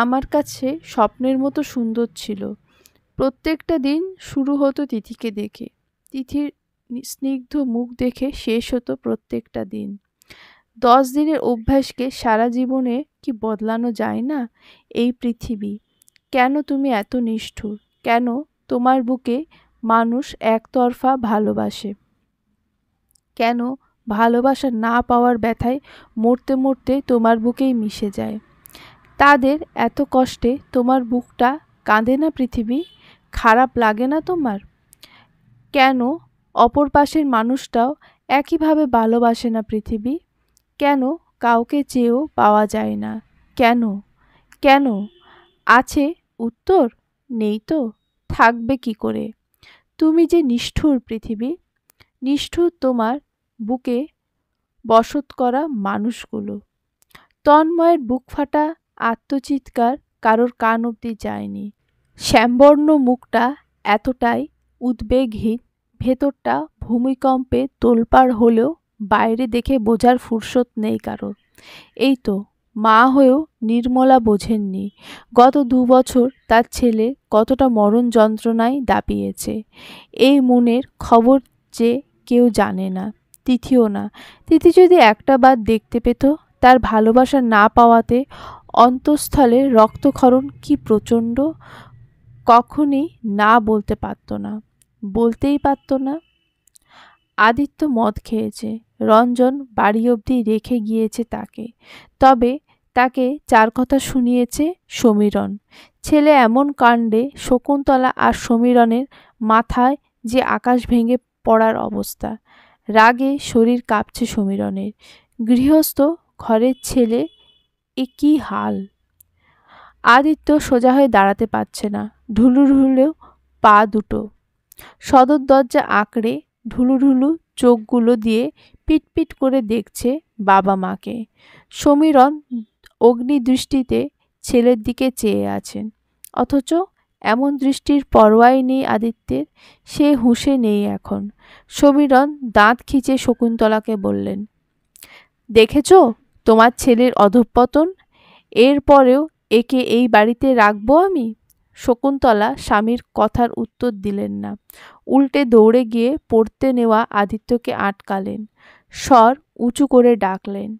আমার কাছে স্বপ্নের মতো সুন্দর ছিল প্রত্যেকটা দিন শুরু হতো তিথিকে দেখে তিথির স্নিগ্ধ মুখ দেখে শেষ হতো প্রত্যেকটা দিন দশ দিনের অভ্যাসকে সারা জীবনে কি বদলানো যায় না এই পৃথিবী কেন তুমি এত নিষ্ঠুর কেন তোমার বুকে মানুষ একতরফা ভালোবাসে কেন ভালোবাসা না পাওয়ার ব্যথায় মরতে মরতে তোমার বুকেই মিশে যায় তাদের এত কষ্টে তোমার বুকটা কাঁদে না পৃথিবী খারাপ লাগে না তোমার কেন অপর পাশের মানুষটাও একইভাবে ভালোবাসে না পৃথিবী কেন কাউকে চেয়েও পাওয়া যায় না কেন কেন আছে উত্তর নেই তো থাকবে কি করে তুমি যে নিষ্ঠুর পৃথিবী নিষ্ঠুর তোমার বুকে বসত করা মানুষগুলো তন্ময়ের বুক ফাটা আত্মচিৎকার কারোর কান অব্দি যায়নি শ্যামবর্ণ মুখটা এতটাই উদ্বেগহীন ভেতরটা ভূমিকম্পে তোলপাড় হলেও বাইরে দেখে বোঝার ফুরসত নেই কারোর এই তো মা হয়েও নির্মলা বোঝেননি গত দু বছর তার ছেলে কতটা মরণ যন্ত্রণায় দাপিয়েছে এই মনের খবর যে কেউ জানে না তিথিও না তিথি যদি একটা বার দেখতে পেত তার ভালোবাসা না পাওয়াতে অন্তঃস্থলে রক্তক্ষরণ কি প্রচণ্ড কখনই না বলতে পারত না বলতেই পারত না আদিত্য মদ খেয়েছে রঞ্জন বাড়ি অবধি রেখে গিয়েছে তাকে তবে তাকে চার কথা শুনিয়েছে সমীরণ ছেলে এমন কাণ্ডে শকুন্তলা আর সমীরণের মাথায় যে আকাশ ভেঙে পড়ার অবস্থা রাগে শরীর কাঁপছে সমীরণের গৃহস্থ ঘরের ছেলে এ কী হাল আদিত্য সোজা হয়ে দাঁড়াতে পারছে না ঢুলু ঢুলেও পা দুটো সদর দরজা আঁকড়ে ঢুলু ঢুলু চোখগুলো দিয়ে পিটপিট করে দেখছে বাবা মাকে সমীরণ অগ্নিদৃষ্টিতে ছেলের দিকে চেয়ে আছেন অথচ এমন দৃষ্টির পরোয়াই নেই আদিত্যের সে হুঁশে নেই এখন সমীরণ দাঁত খিচে শকুন্তলাকে বললেন দেখেছ তোমার ছেলের অধঃপতন এরপরেও একে এই বাড়িতে রাখবো আমি শকুন্তলা স্বামীর কথার উত্তর দিলেন না উল্টে দৌড়ে গিয়ে পড়তে নেওয়া আদিত্যকে আটকালেন স্বর উঁচু করে ডাকলেন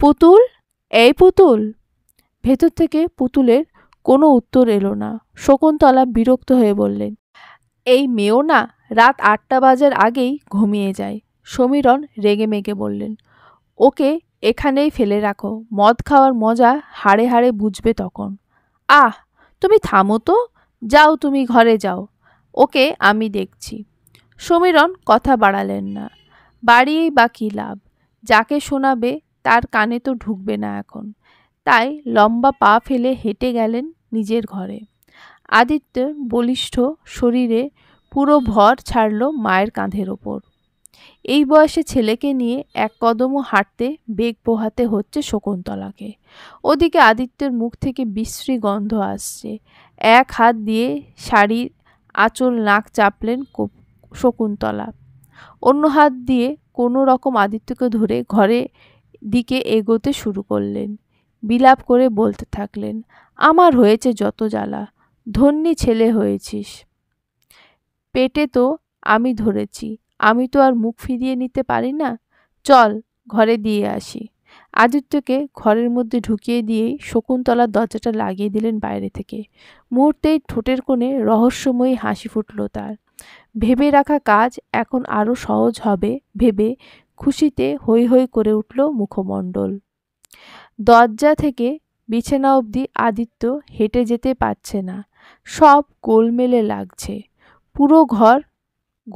পুতুল এই পুতুল ভেতর থেকে পুতুলের কোনো উত্তর এলো না শকুন্তলা বিরক্ত হয়ে বললেন এই মেয়েও না রাত আটটা বাজার আগেই ঘুমিয়ে যায় সমীরণ রেগে মেগে বললেন ওকে এখানেই ফেলে রাখো মদ খাওয়ার মজা হাড়ে হাড়ে বুঝবে তখন আহ তুমি থামো তো যাও তুমি ঘরে যাও ওকে আমি দেখছি সমীরণ কথা বাড়ালেন না বাড়িয়েই বা কী লাভ যাকে শোনাবে তার কানে তো ঢুকবে না এখন তাই লম্বা পা ফেলে হেঁটে গেলেন নিজের ঘরে আদিত্য বলিষ্ঠ শরীরে পুরো ভর ছাড়ল মায়ের কাঁধের ওপর এই বয়সে ছেলেকে নিয়ে এক কদমও হাঁটতে বেগ পোহাতে হচ্ছে শকুন্তলাকে ওদিকে আদিত্যের মুখ থেকে বিশ্রী গন্ধ আসছে এক হাত দিয়ে শাড়ির আঁচল নাক চাপলেন শকুন্তলা অন্য হাত দিয়ে কোনো রকম আদিত্যকে ধরে ঘরে দিকে এগোতে শুরু করলেন বিলাপ করে বলতে থাকলেন আমার হয়েছে যত জ্বালা ধন্যী ছেলে হয়েছিস পেটে তো আমি ধরেছি আমি তো আর মুখ ফিরিয়ে নিতে পারি না চল ঘরে দিয়ে আসি আদিত্যকে ঘরের মধ্যে ঢুকিয়ে দিয়েই শকুন্তলার দরজাটা লাগিয়ে দিলেন বাইরে থেকে মুহূর্তেই ঠোঁটের কোণে রহস্যময়ী হাসি ফুটল তার ভেবে রাখা কাজ এখন আরও সহজ হবে ভেবে খুশিতে হৈ হৈ করে উঠল মুখমণ্ডল দরজা থেকে বিছানা অবধি আদিত্য হেঁটে যেতে পারছে না সব গোলমেলে লাগছে পুরো ঘর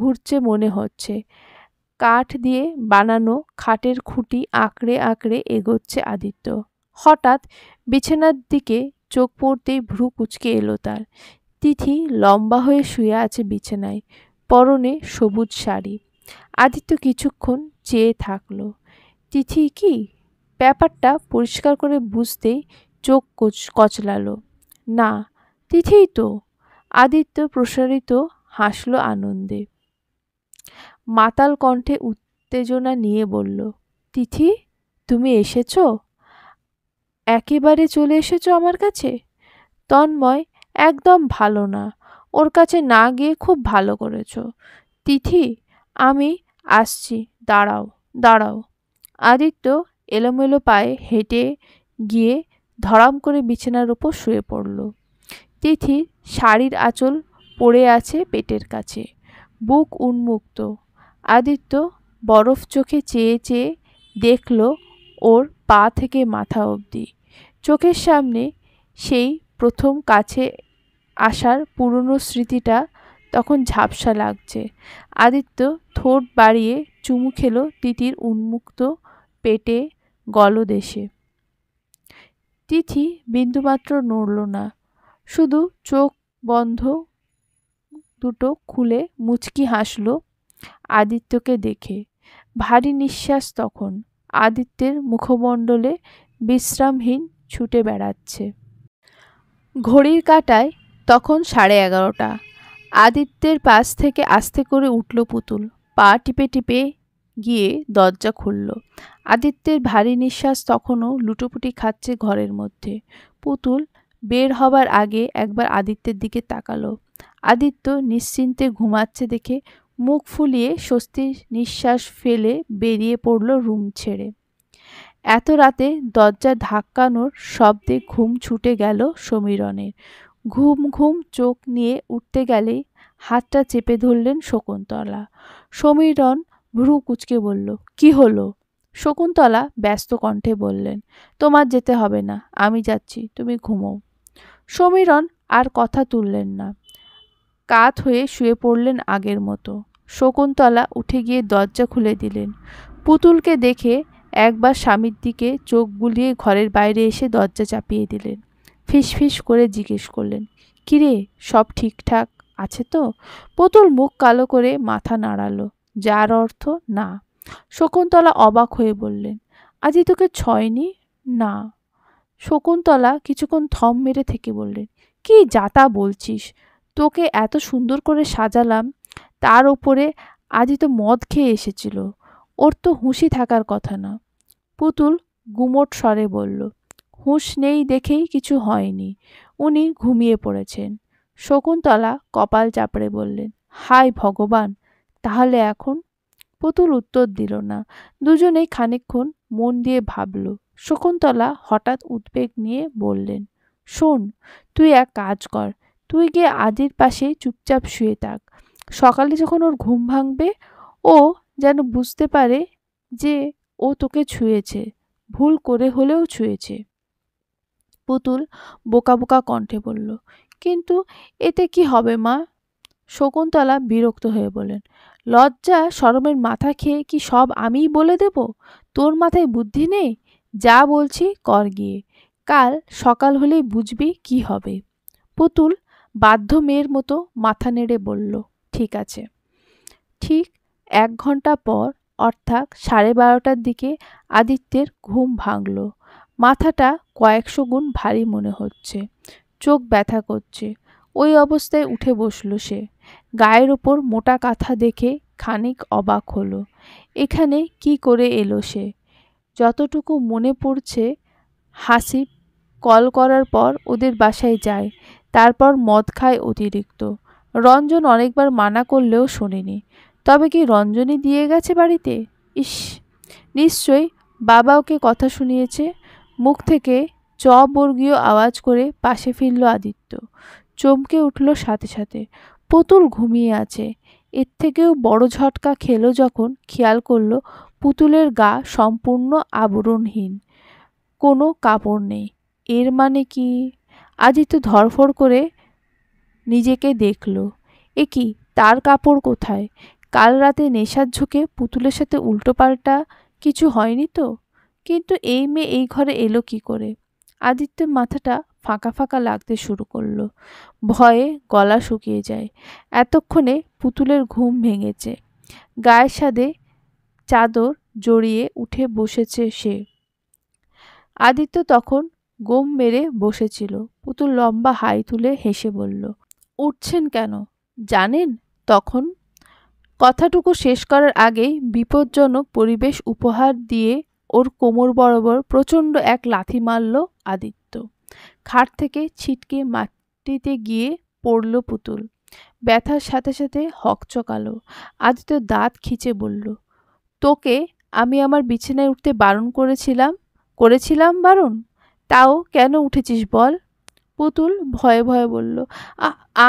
ঘুরছে মনে হচ্ছে কাঠ দিয়ে বানানো খাটের খুঁটি আঁকড়ে আঁকড়ে এগোচ্ছে আদিত্য হঠাৎ বিছানার দিকে চোখ পড়তেই ভ্রু কুচকে এলো তার তিথি লম্বা হয়ে শুয়ে আছে বিছানায় পরনে সবুজ শাড়ি আদিত্য কিছুক্ষণ চেয়ে থাকলো তিথি কি ব্যাপারটা পরিষ্কার করে বুঝতেই চোখ কচলালো না তিথিই তো আদিত্য প্রসারিত হাসলো আনন্দে মাতাল কণ্ঠে উত্তেজনা নিয়ে বলল তিথি তুমি এসেছ একেবারে চলে এসেছো আমার কাছে তন্ময় একদম ভালো না ওর কাছে না গিয়ে খুব ভালো করেছ তিথি আমি আসছি দাঁড়াও দাঁড়াও আদিত্য এলোমেলো পায়ে হেঁটে গিয়ে ধরাম করে বিছানার উপর শুয়ে পড়ল তিথি শাড়ির আঁচল পড়ে আছে পেটের কাছে বুক উন্মুক্ত আদিত্য বরফ চোখে চেয়ে চেয়ে দেখল ওর পা থেকে মাথা অবধি চোখের সামনে সেই প্রথম কাছে আসার পুরনো স্মৃতিটা তখন ঝাপসা লাগছে আদিত্য ঠোঁট বাড়িয়ে চুমু খেল তিথির উন্মুক্ত পেটে গলদেশে তিথি বিন্দুমাত্র নড়ল না শুধু চোখ বন্ধ দুটো খুলে মুচকি হাসল আদিত্যকে দেখে ভারী নিঃশ্বাস তখন আদিত্যের মুখমণ্ডলে বিশ্রামহীন ছুটে বেড়াচ্ছে ঘড়ির কাটায় তখন সাড়ে এগারোটা আদিত্যের পাশ থেকে আস্তে করে উঠল পুতুল পা টিপে টিপে গিয়ে দরজা খুলল আদিত্যের ভারী নিঃশ্বাস তখনও লুটোপুটি খাচ্ছে ঘরের মধ্যে পুতুল বের হবার আগে একবার আদিত্যের দিকে তাকালো আদিত্য নিশ্চিন্তে ঘুমাচ্ছে দেখে মুখ ফুলিয়ে স্বস্তির নিঃশ্বাস ফেলে বেরিয়ে পড়ল রুম ছেড়ে এত রাতে দরজা ধাক্কানোর শব্দে ঘুম ছুটে গেল সমীরণের ঘুম ঘুম চোখ নিয়ে উঠতে গেলে হাতটা চেপে ধরলেন শকুন্তলা সমীরণ ভ্রু কুচকে বলল কি হলো শকুন্তলা ব্যস্ত কণ্ঠে বললেন তোমার যেতে হবে না আমি যাচ্ছি তুমি ঘুমো সমীরণ আর কথা তুললেন না কাত হয়ে শুয়ে পড়লেন আগের মতো শকুন্তলা উঠে গিয়ে দরজা খুলে দিলেন পুতুলকে দেখে একবার স্বামীর দিকে চোখ বুলিয়ে ঘরের বাইরে এসে দরজা চাপিয়ে দিলেন ফিসফিস করে জিজ্ঞেস করলেন কিরে সব ঠিকঠাক আছে তো পুতুল মুখ কালো করে মাথা নাড়ালো যার অর্থ না শকুন্তলা অবাক হয়ে বললেন আজই তোকে ছয়নি না শকুন্তলা কিছুক্ষণ থম মেরে থেকে বললেন কি যাতা বলছিস তোকে এত সুন্দর করে সাজালাম তার ওপরে আজই তো মদ খেয়ে এসেছিল ওর তো হুঁশি থাকার কথা না পুতুল গুমোট স্বরে বলল হুঁশ নেই দেখেই কিছু হয়নি উনি ঘুমিয়ে পড়েছেন শকুন্তলা কপাল চাপড়ে বললেন হাই ভগবান তাহলে এখন পুতুল উত্তর দিল না দুজনেই খানিক্ষণ মন দিয়ে ভাবল শকুন্তলা হঠাৎ উদ্বেগ নিয়ে বললেন শোন তুই এক কাজ কর তুই গিয়ে আদির পাশে চুপচাপ শুয়ে থাক সকালে যখন ওর ঘুম ভাঙবে ও যেন বুঝতে পারে যে ও তোকে ছুঁয়েছে ভুল করে হলেও ছুঁয়েছে পুতুল বোকা বোকা কণ্ঠে বলল কিন্তু এতে কি হবে মা শকুন্তলা বিরক্ত হয়ে বলেন লজ্জা সরমের মাথা খেয়ে কি সব আমিই বলে দেব তোর মাথায় বুদ্ধি নেই যা বলছি কর গিয়ে কাল সকাল হলেই বুঝবি কি হবে পুতুল বাধ্য মেয়ের মতো মাথা নেড়ে বলল ঠিক আছে ঠিক এক ঘন্টা পর অর্থাৎ সাড়ে বারোটার দিকে আদিত্যের ঘুম ভাঙল মাথাটা কয়েকশো গুণ ভারী মনে হচ্ছে চোখ ব্যথা করছে ওই অবস্থায় উঠে বসলো সে গায়ের ওপর মোটা কাঁথা দেখে খানিক অবাক হলো এখানে কি করে এলো সে যতটুকু মনে পড়ছে হাসি কল করার পর ওদের বাসায় যায় তারপর মদ খায় অতিরিক্ত রঞ্জন অনেকবার মানা করলেও শোনেনি তবে কি রঞ্জনী দিয়ে গেছে বাড়িতে ইস নিশ্চয়ই বাবা ওকে কথা শুনিয়েছে মুখ থেকে চ বর্গীয় আওয়াজ করে পাশে ফিরল আদিত্য চমকে উঠল সাথে সাথে পুতুল ঘুমিয়ে আছে এর থেকেও বড় ঝটকা খেলো যখন খেয়াল করল পুতুলের গা সম্পূর্ণ আবরণহীন কোনো কাপড় নেই এর মানে কি আদিত্য ধরফর করে নিজেকে দেখল এ কি তার কাপড় কোথায় কাল রাতে নেশার ঝুঁকে পুতুলের সাথে উল্টোপাল্টা কিছু হয়নি তো কিন্তু এই মেয়ে এই ঘরে এলো কি করে আদিত্যের মাথাটা ফাঁকা ফাঁকা লাগতে শুরু করলো ভয়ে গলা শুকিয়ে যায় এতক্ষণে পুতুলের ঘুম ভেঙেছে গায়ের সাদে চাদর জড়িয়ে উঠে বসেছে সে আদিত্য তখন গোম মেরে বসেছিল পুতুল লম্বা হাই তুলে হেসে বলল উঠছেন কেন জানেন তখন কথাটুকু শেষ করার আগেই বিপজ্জনক পরিবেশ উপহার দিয়ে ওর কোমর বরাবর প্রচণ্ড এক লাথি মারল আদিত্য খাট থেকে ছিটকে মাটিতে গিয়ে পড়ল পুতুল ব্যথার সাথে সাথে হকচকালো আদিত্য দাঁত খিচে বলল তোকে আমি আমার বিছানায় উঠতে বারণ করেছিলাম করেছিলাম বারণ তাও কেন উঠেছিস বল পুতুল ভয়ে ভয়ে বলল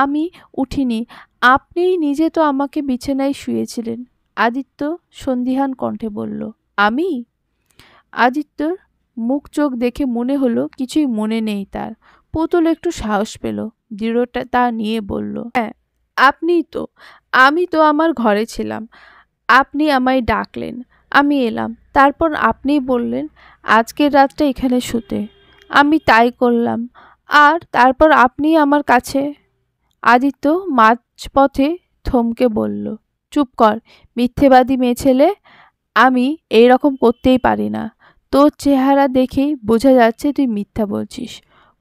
আমি উঠিনি আপনি নিজে তো আমাকে বিছানায় শুয়েছিলেন আদিত্য সন্ধিহান কণ্ঠে বলল আমি আদিত্যর মুখ চোখ দেখে মনে হলো কিছুই মনে নেই তার পুতুল একটু সাহস পেল দৃঢ়টা তা নিয়ে বলল হ্যাঁ আপনিই তো আমি তো আমার ঘরে ছিলাম আপনি আমায় ডাকলেন আমি এলাম তারপর আপনিই বললেন আজকের রাতটা এখানে শুতে আমি তাই করলাম আর তারপর আপনি আমার কাছে আদিত্য মাত পথে থমকে বলল চুপ কর মিথ্যেবাদী মেয়ে ছেলে আমি এই রকম করতেই পারি না তোর চেহারা দেখেই বোঝা যাচ্ছে তুই মিথ্যা বলছিস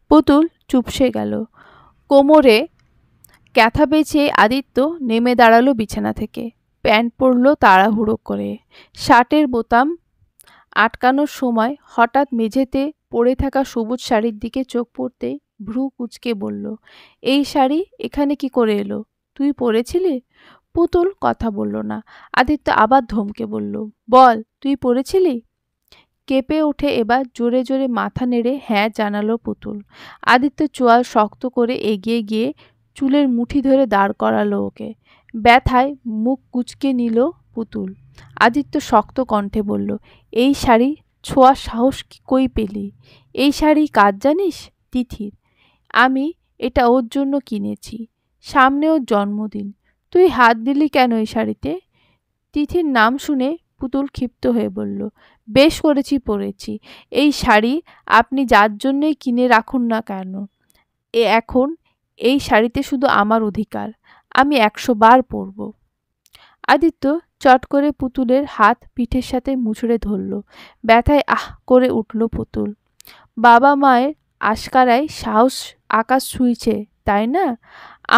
পুতুল চুপসে গেল কোমরে ক্যাথা বেছে আদিত্য নেমে দাঁড়ালো বিছানা থেকে প্যান্ট পরল তাড়াহুড়ো করে শার্টের বোতাম আটকানোর সময় হঠাৎ মেঝেতে পড়ে থাকা সবুজ শাড়ির দিকে চোখ পড়তেই ভ্রু কুচকে বলল এই শাড়ি এখানে কি করে এলো তুই পড়েছিলি পুতুল কথা বলল না আদিত্য আবার ধমকে বলল বল তুই পড়েছিলি কেঁপে উঠে এবার জোরে জোরে মাথা নেড়ে হ্যাঁ জানালো পুতুল আদিত্য চোয়াল শক্ত করে এগিয়ে গিয়ে চুলের মুঠি ধরে দাঁড় করালো ওকে ব্যথায় মুখ কুচকে নিল পুতুল আদিত্য শক্ত কণ্ঠে বলল এই শাড়ি ছোঁয়ার সাহস কই পেলি এই শাড়ি কাজ জানিস তিথির আমি এটা ওর জন্য কিনেছি সামনে ওর জন্মদিন তুই হাত দিলি কেন এই শাড়িতে তিথির নাম শুনে পুতুল ক্ষিপ্ত হয়ে বলল বেশ করেছি পরেছি এই শাড়ি আপনি যার জন্যই কিনে রাখুন না কেন এ এখন এই শাড়িতে শুধু আমার অধিকার আমি একশো বার পরব আদিত্য চট করে পুতুলের হাত পিঠের সাথে মুছড়ে ধরল ব্যথায় আহ করে উঠল পুতুল বাবা মায়ের আশকারায় সাহস আকাশ ছুঁইছে তাই না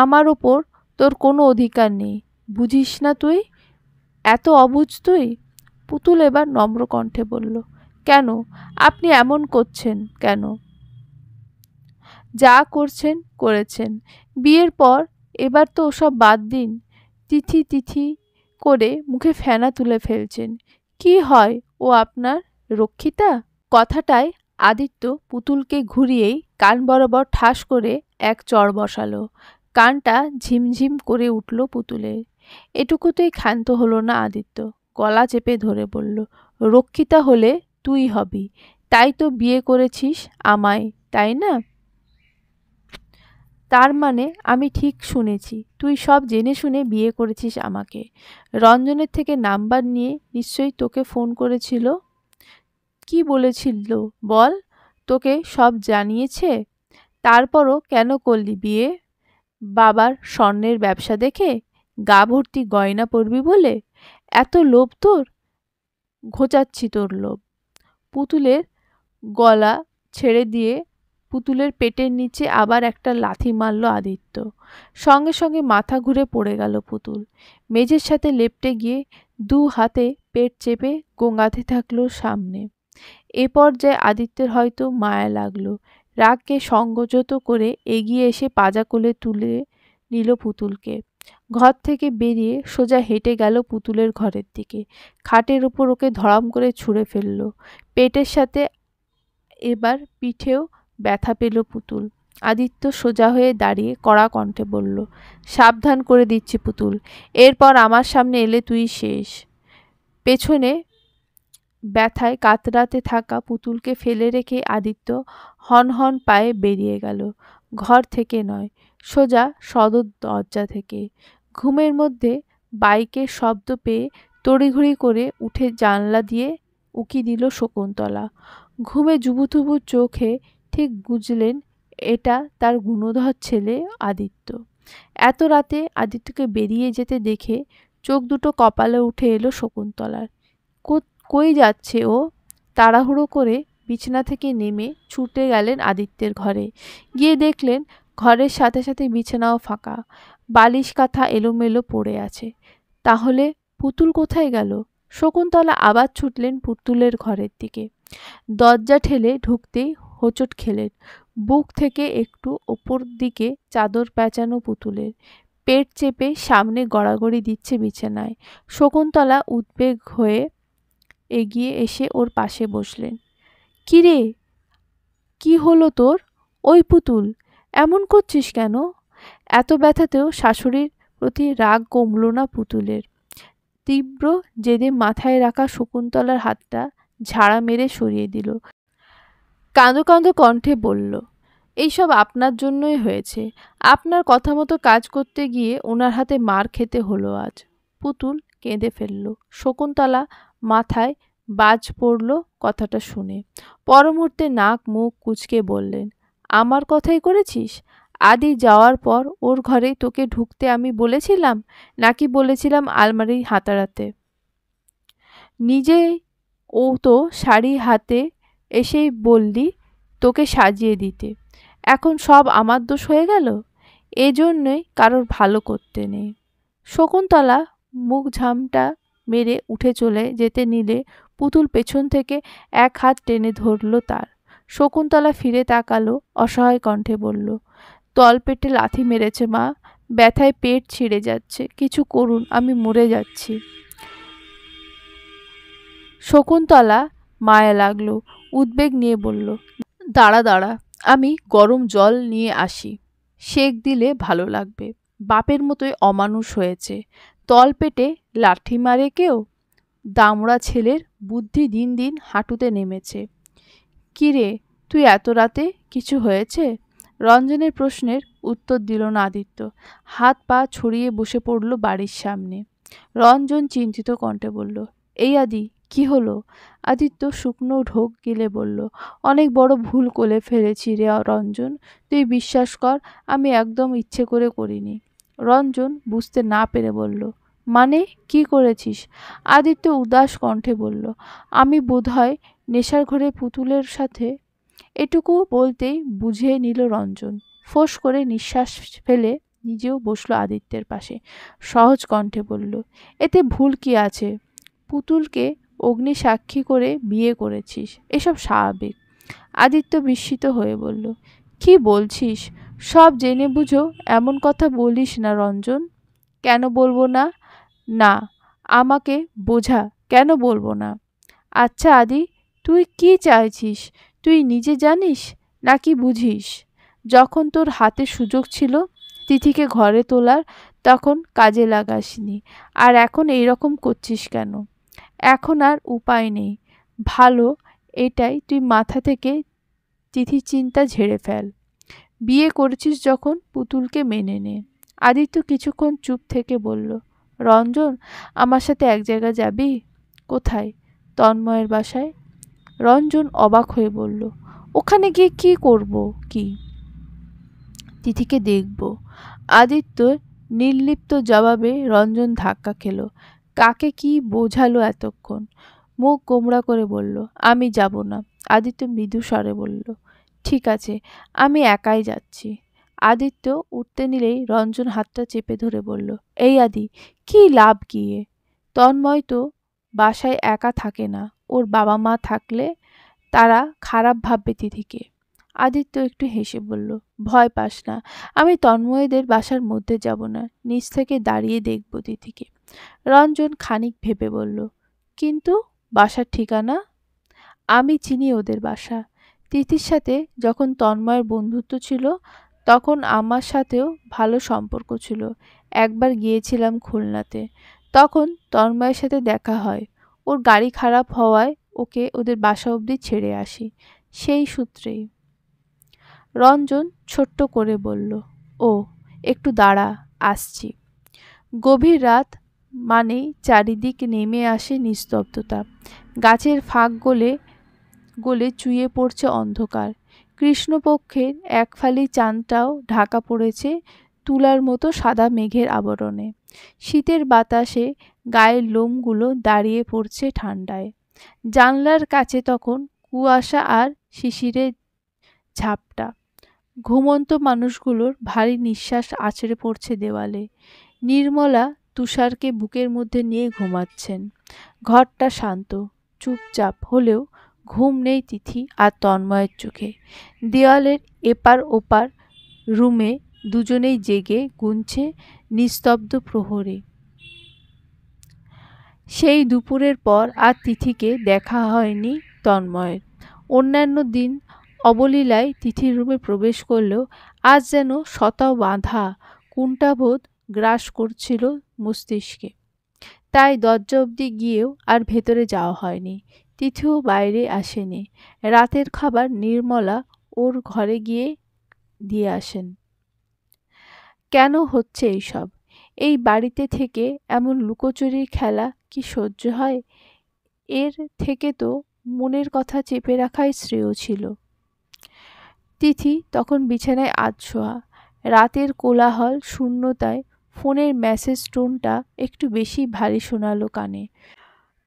আমার ওপর তোর কোনো অধিকার নেই বুঝিস না তুই এত অবুঝ তুই পুতুল এবার নম্র কণ্ঠে বলল কেন আপনি এমন করছেন কেন যা করছেন করেছেন বিয়ের পর এবার তো ওসব বাদ দিন তিথি তিথি করে মুখে ফেনা তুলে ফেলছেন কি হয় ও আপনার রক্ষিতা কথাটায় আদিত্য পুতুলকে ঘুরিয়েই কান বরাবর ঠাস করে এক চড় বসালো কানটা ঝিমঝিম করে উঠল পুতুলের এটুকুতেই ক্ষান্ত হলো না আদিত্য গলা চেপে ধরে বলল রক্ষিতা হলে তুই হবি তাই তো বিয়ে করেছিস আমায় তাই না তার মানে আমি ঠিক শুনেছি তুই সব জেনে শুনে বিয়ে করেছিস আমাকে রঞ্জনের থেকে নাম্বার নিয়ে নিশ্চয়ই তোকে ফোন করেছিল কি বলেছিল বল তোকে সব জানিয়েছে তারপরও কেন করলি বিয়ে বাবার স্বর্ণের ব্যবসা দেখে গা ভর্তি গয়না পরবি বলে এত লোভ তোর ঘোচাচ্ছি তোর লোভ পুতুলের গলা ছেড়ে দিয়ে পুতুলের পেটের নিচে আবার একটা লাথি মারল আদিত্য সঙ্গে সঙ্গে মাথা ঘুরে পড়ে গেল পুতুল মেঝের সাথে লেপটে গিয়ে দু হাতে পেট চেপে গোঙাতে থাকলো সামনে এ পর্যায়ে আদিত্যের হয়তো মায়া লাগলো রাগকে সংযত করে এগিয়ে এসে পাজা কোলে তুলে নিল পুতুলকে ঘর থেকে বেরিয়ে সোজা হেঁটে গেল পুতুলের ঘরের দিকে খাটের উপর ওকে ধরাম করে ছুঁড়ে ফেলল পেটের সাথে এবার পিঠেও ব্যথা পেল পুতুল আদিত্য সোজা হয়ে দাঁড়িয়ে কড়া কণ্ঠে বলল সাবধান করে দিচ্ছি পুতুল এরপর আমার সামনে এলে তুই শেষ পেছনে ব্যথায় কাতরাতে থাকা পুতুলকে ফেলে রেখে আদিত্য হন হন পায়ে বেরিয়ে গেল ঘর থেকে নয় সোজা সদর দরজা থেকে ঘুমের মধ্যে বাইকের শব্দ পেয়ে তড়িঘড়ি করে উঠে জানলা দিয়ে উকি দিল শকুন্তলা ঘুমে জুবুথুবু চোখে ঠিক বুঝলেন এটা তার গুণধর ছেলে আদিত্য এত রাতে আদিত্যকে বেরিয়ে যেতে দেখে চোখ দুটো কপালে উঠে এলো শকুন্তলার কই যাচ্ছে ও তাড়াহুড়ো করে বিছনা থেকে নেমে ছুটে গেলেন আদিত্যের ঘরে গিয়ে দেখলেন ঘরের সাথে সাথে বিছানাও ফাঁকা বালিশ কাঁথা এলোমেলো পড়ে আছে তাহলে পুতুল কোথায় গেল শকুন্তলা আবার ছুটলেন পুতুলের ঘরের দিকে দরজা ঠেলে ঢুকতেই হোঁচট খেলেন বুক থেকে একটু ওপর দিকে চাদর পেঁচানো পুতুলের পেট চেপে সামনে গড়াগড়ি দিচ্ছে বিছানায় শকুন্তলা উদ্বেগ হয়ে এগিয়ে এসে ওর পাশে বসলেন কিরে কি হলো তোর ওই পুতুল এমন করছিস কেন এত ব্যথাতেও শাশুড়ির প্রতি রাগ কমল না পুতুলের তীব্র জেদে মাথায় রাখা শকুন্তলার হাতটা ঝাড়া মেরে সরিয়ে দিল কাঁদো কাঁদো কণ্ঠে বলল এইসব আপনার জন্যই হয়েছে আপনার কথা মতো কাজ করতে গিয়ে ওনার হাতে মার খেতে হলো আজ পুতুল কেঁদে ফেলল শকুন্তলা মাথায় বাজ পড়ল কথাটা শুনে পরমুহূর্তে নাক মুখ কুচকে বললেন আমার কথাই করেছিস আদি যাওয়ার পর ওর ঘরেই তোকে ঢুকতে আমি বলেছিলাম নাকি বলেছিলাম আলমারি হাতাড়াতে নিজে ও তো শাড়ি হাতে এসেই বললি তোকে সাজিয়ে দিতে এখন সব আমার দোষ হয়ে গেল এজন্যই কারোর ভালো করতে নেই শকুন্তলা মুখ ঝামটা মেরে উঠে চলে যেতে নিলে পুতুল পেছন থেকে এক হাত টেনে ধরল তার শকুন্তলা ফিরে তাকালো অসহায় কণ্ঠে বলল তলপেটে লাথি মেরেছে মা ব্যথায় পেট ছিঁড়ে যাচ্ছে কিছু করুন আমি মরে যাচ্ছি শকুন্তলা মায়া লাগলো উদ্বেগ নিয়ে বলল দাঁড়া দাঁড়া আমি গরম জল নিয়ে আসি সেক দিলে ভালো লাগবে বাপের মতোই অমানুষ হয়েছে তলপেটে লাঠি মারে কেউ দামড়া ছেলের বুদ্ধি দিন দিন হাঁটুতে নেমেছে কিরে তুই এত রাতে কিছু হয়েছে রঞ্জনের প্রশ্নের উত্তর দিল না আদিত্য হাত পা ছড়িয়ে বসে পড়ল বাড়ির সামনে রঞ্জন চিন্তিত কণ্ঠে বলল এই আদি কি হলো আদিত্য শুকনো ঢোক গিলে বলল অনেক বড় ভুল করে ফেলেছি রে রঞ্জন তুই বিশ্বাস কর আমি একদম ইচ্ছে করে করিনি রঞ্জন বুঝতে না পেরে বলল মানে কি করেছিস আদিত্য উদাস কণ্ঠে বলল আমি বোধহয় নেশার ঘরে পুতুলের সাথে এটুকু বলতেই বুঝে নিল রঞ্জন ফোঁস করে নিঃশ্বাস ফেলে নিজেও বসলো আদিত্যের পাশে সহজ কণ্ঠে বলল এতে ভুল কি আছে পুতুলকে অগ্নি সাক্ষী করে বিয়ে করেছিস এসব স্বাভাবিক আদিত্য বিস্মিত হয়ে বলল কি বলছিস সব জেনে বুঝো এমন কথা বলিস না রঞ্জন কেন বলবো না না আমাকে বোঝা কেন বলবো না আচ্ছা আদি তুই কি চাইছিস তুই নিজে জানিস নাকি বুঝিস যখন তোর হাতে সুযোগ ছিল তিথিকে ঘরে তোলার তখন কাজে লাগাসনি আর এখন এই রকম করছিস কেন এখন আর উপায় নেই ভালো এটাই তুই মাথা থেকে তিথি চিন্তা ঝেড়ে ফেল বিয়ে করেছিস যখন পুতুলকে মেনে নে আদিত্য কিছুক্ষণ চুপ থেকে বলল রঞ্জন আমার সাথে এক জায়গা যাবি কোথায় তন্ময়ের বাসায় রঞ্জন অবাক হয়ে বলল ওখানে গিয়ে কি করব কি তিথিকে দেখব আদিত্য নির্লিপ্ত জবাবে রঞ্জন ধাক্কা খেল কাকে কি বোঝালো এতক্ষণ মুখ কোমড়া করে বলল আমি যাব না আদিত্য মৃদু স্বরে বলল ঠিক আছে আমি একাই যাচ্ছি আদিত্য উঠতে নিলেই রঞ্জন হাতটা চেপে ধরে বলল এই আদি কি লাভ গিয়ে তন্ময় তো বাসায় একা থাকে না ওর বাবা মা থাকলে তারা খারাপ ভাববে তিথিকে আদিত্য একটু হেসে বলল ভয় পাস না আমি তন্ময়দের বাসার মধ্যে যাব না নিচ থেকে দাঁড়িয়ে দেখব তিথিকে রঞ্জন খানিক ভেবে বলল কিন্তু বাসার ঠিকানা আমি চিনি ওদের বাসা তিথির সাথে যখন তন্ময়ের বন্ধুত্ব ছিল তখন আমার সাথেও ভালো সম্পর্ক ছিল একবার গিয়েছিলাম খুলনাতে তখন তন্ময়ের সাথে দেখা হয় ওর গাড়ি খারাপ হওয়ায় ওকে ওদের বাসা অবধি ছেড়ে আসি সেই সূত্রেই রঞ্জন ছোট্ট করে বলল ও একটু দাঁড়া আসছি গভীর রাত মানেই চারিদিক নেমে আসে নিস্তব্ধতা গাছের ফাঁক গলে গলে চুয়ে পড়ছে অন্ধকার কৃষ্ণপক্ষের এক ফালি চাঁদটাও ঢাকা পড়েছে তুলার মতো সাদা মেঘের আবরণে শীতের বাতাসে গায়ের লোমগুলো দাঁড়িয়ে পড়ছে ঠান্ডায় জানলার কাছে তখন কুয়াশা আর শিশিরের ঝাপটা ঘুমন্ত মানুষগুলোর ভারী নিঃশ্বাস আছড়ে পড়ছে দেওয়ালে নির্মলা তুষারকে বুকের মধ্যে নিয়ে ঘুমাচ্ছেন ঘরটা শান্ত চুপচাপ হলেও ঘুম নেই তিথি আর তন্ময়ের চোখে দেওয়ালের এপার ওপার রুমে দুজনেই জেগে গুনছে নিস্তব্ধ প্রহরে সেই দুপুরের পর আর তিথিকে দেখা হয়নি তন্ময়ের অন্যান্য দিন অবলীলায় তিথির রুমে প্রবেশ করলেও আজ যেন শত বাঁধা কুণ্ঠাবোধ গ্রাস করছিল মস্তিষ্কে তাই দরজা অবধি গিয়েও আর ভেতরে যাওয়া হয়নি তিথিও বাইরে আসেনি রাতের খাবার নির্মলা ওর ঘরে গিয়ে দিয়ে আসেন কেন হচ্ছে এইসব এই বাড়িতে থেকে এমন লুকোচুরির খেলা কি সহ্য হয় এর থেকে তো মনের কথা চেপে রাখাই শ্রেয় ছিল তিথি তখন বিছানায় আধশোয়া রাতের কোলাহল শূন্যতায় ফোনের মেসেজ টোনটা একটু বেশি ভারী শোনালো কানে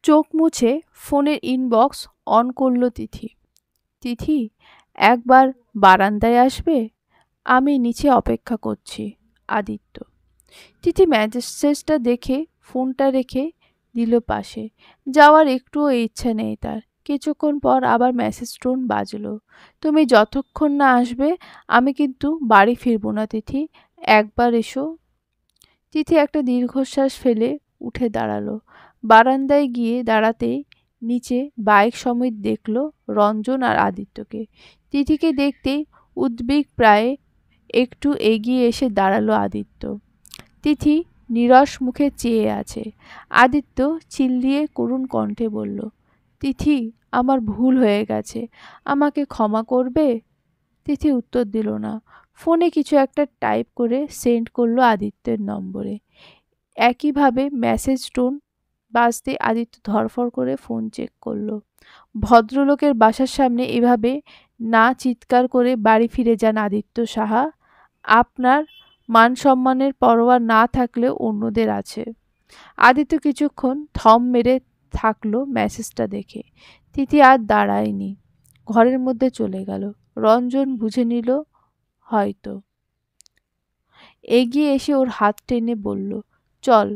চোখ মুছে ফোনের ইনবক্স অন করল তিথি তিথি একবার বারান্দায় আসবে আমি নিচে অপেক্ষা করছি আদিত্য তিথি ম্যাসেজটা দেখে ফোনটা রেখে দিল পাশে যাওয়ার একটুও ইচ্ছা নেই তার কিছুক্ষণ পর আবার মেসেজ টোন বাজল তুমি যতক্ষণ না আসবে আমি কিন্তু বাড়ি ফিরবো না তিথি একবার এসো তিথি একটা দীর্ঘশ্বাস ফেলে উঠে দাঁড়ালো বারান্দায় গিয়ে দাঁড়াতেই নিচে বাইক সমেত দেখল রঞ্জন আর আদিত্যকে তিথিকে দেখতেই উদ্বেগ প্রায় একটু এগিয়ে এসে দাঁড়ালো আদিত্য তিথি নিরস মুখে চেয়ে আছে আদিত্য চিল্লিয়ে করুণ কণ্ঠে বলল তিথি আমার ভুল হয়ে গেছে আমাকে ক্ষমা করবে তিথি উত্তর দিল না ফোনে কিছু একটা টাইপ করে সেন্ড করলো আদিত্যের নম্বরে একইভাবে মেসেজ টোন বাঁচতে আদিত্য ধরফর করে ফোন চেক করল ভদ্রলোকের বাসার সামনে এভাবে না চিৎকার করে বাড়ি ফিরে যান আদিত্য সাহা আপনার মান সম্মানের পরোয়া না থাকলে অন্যদের আছে আদিত্য কিছুক্ষণ থম মেরে থাকলো মেসেজটা দেখে তিথি আর দাঁড়ায়নি ঘরের মধ্যে চলে গেল রঞ্জন বুঝে নিল হয়তো এগিয়ে এসে ওর হাত টেনে বলল চল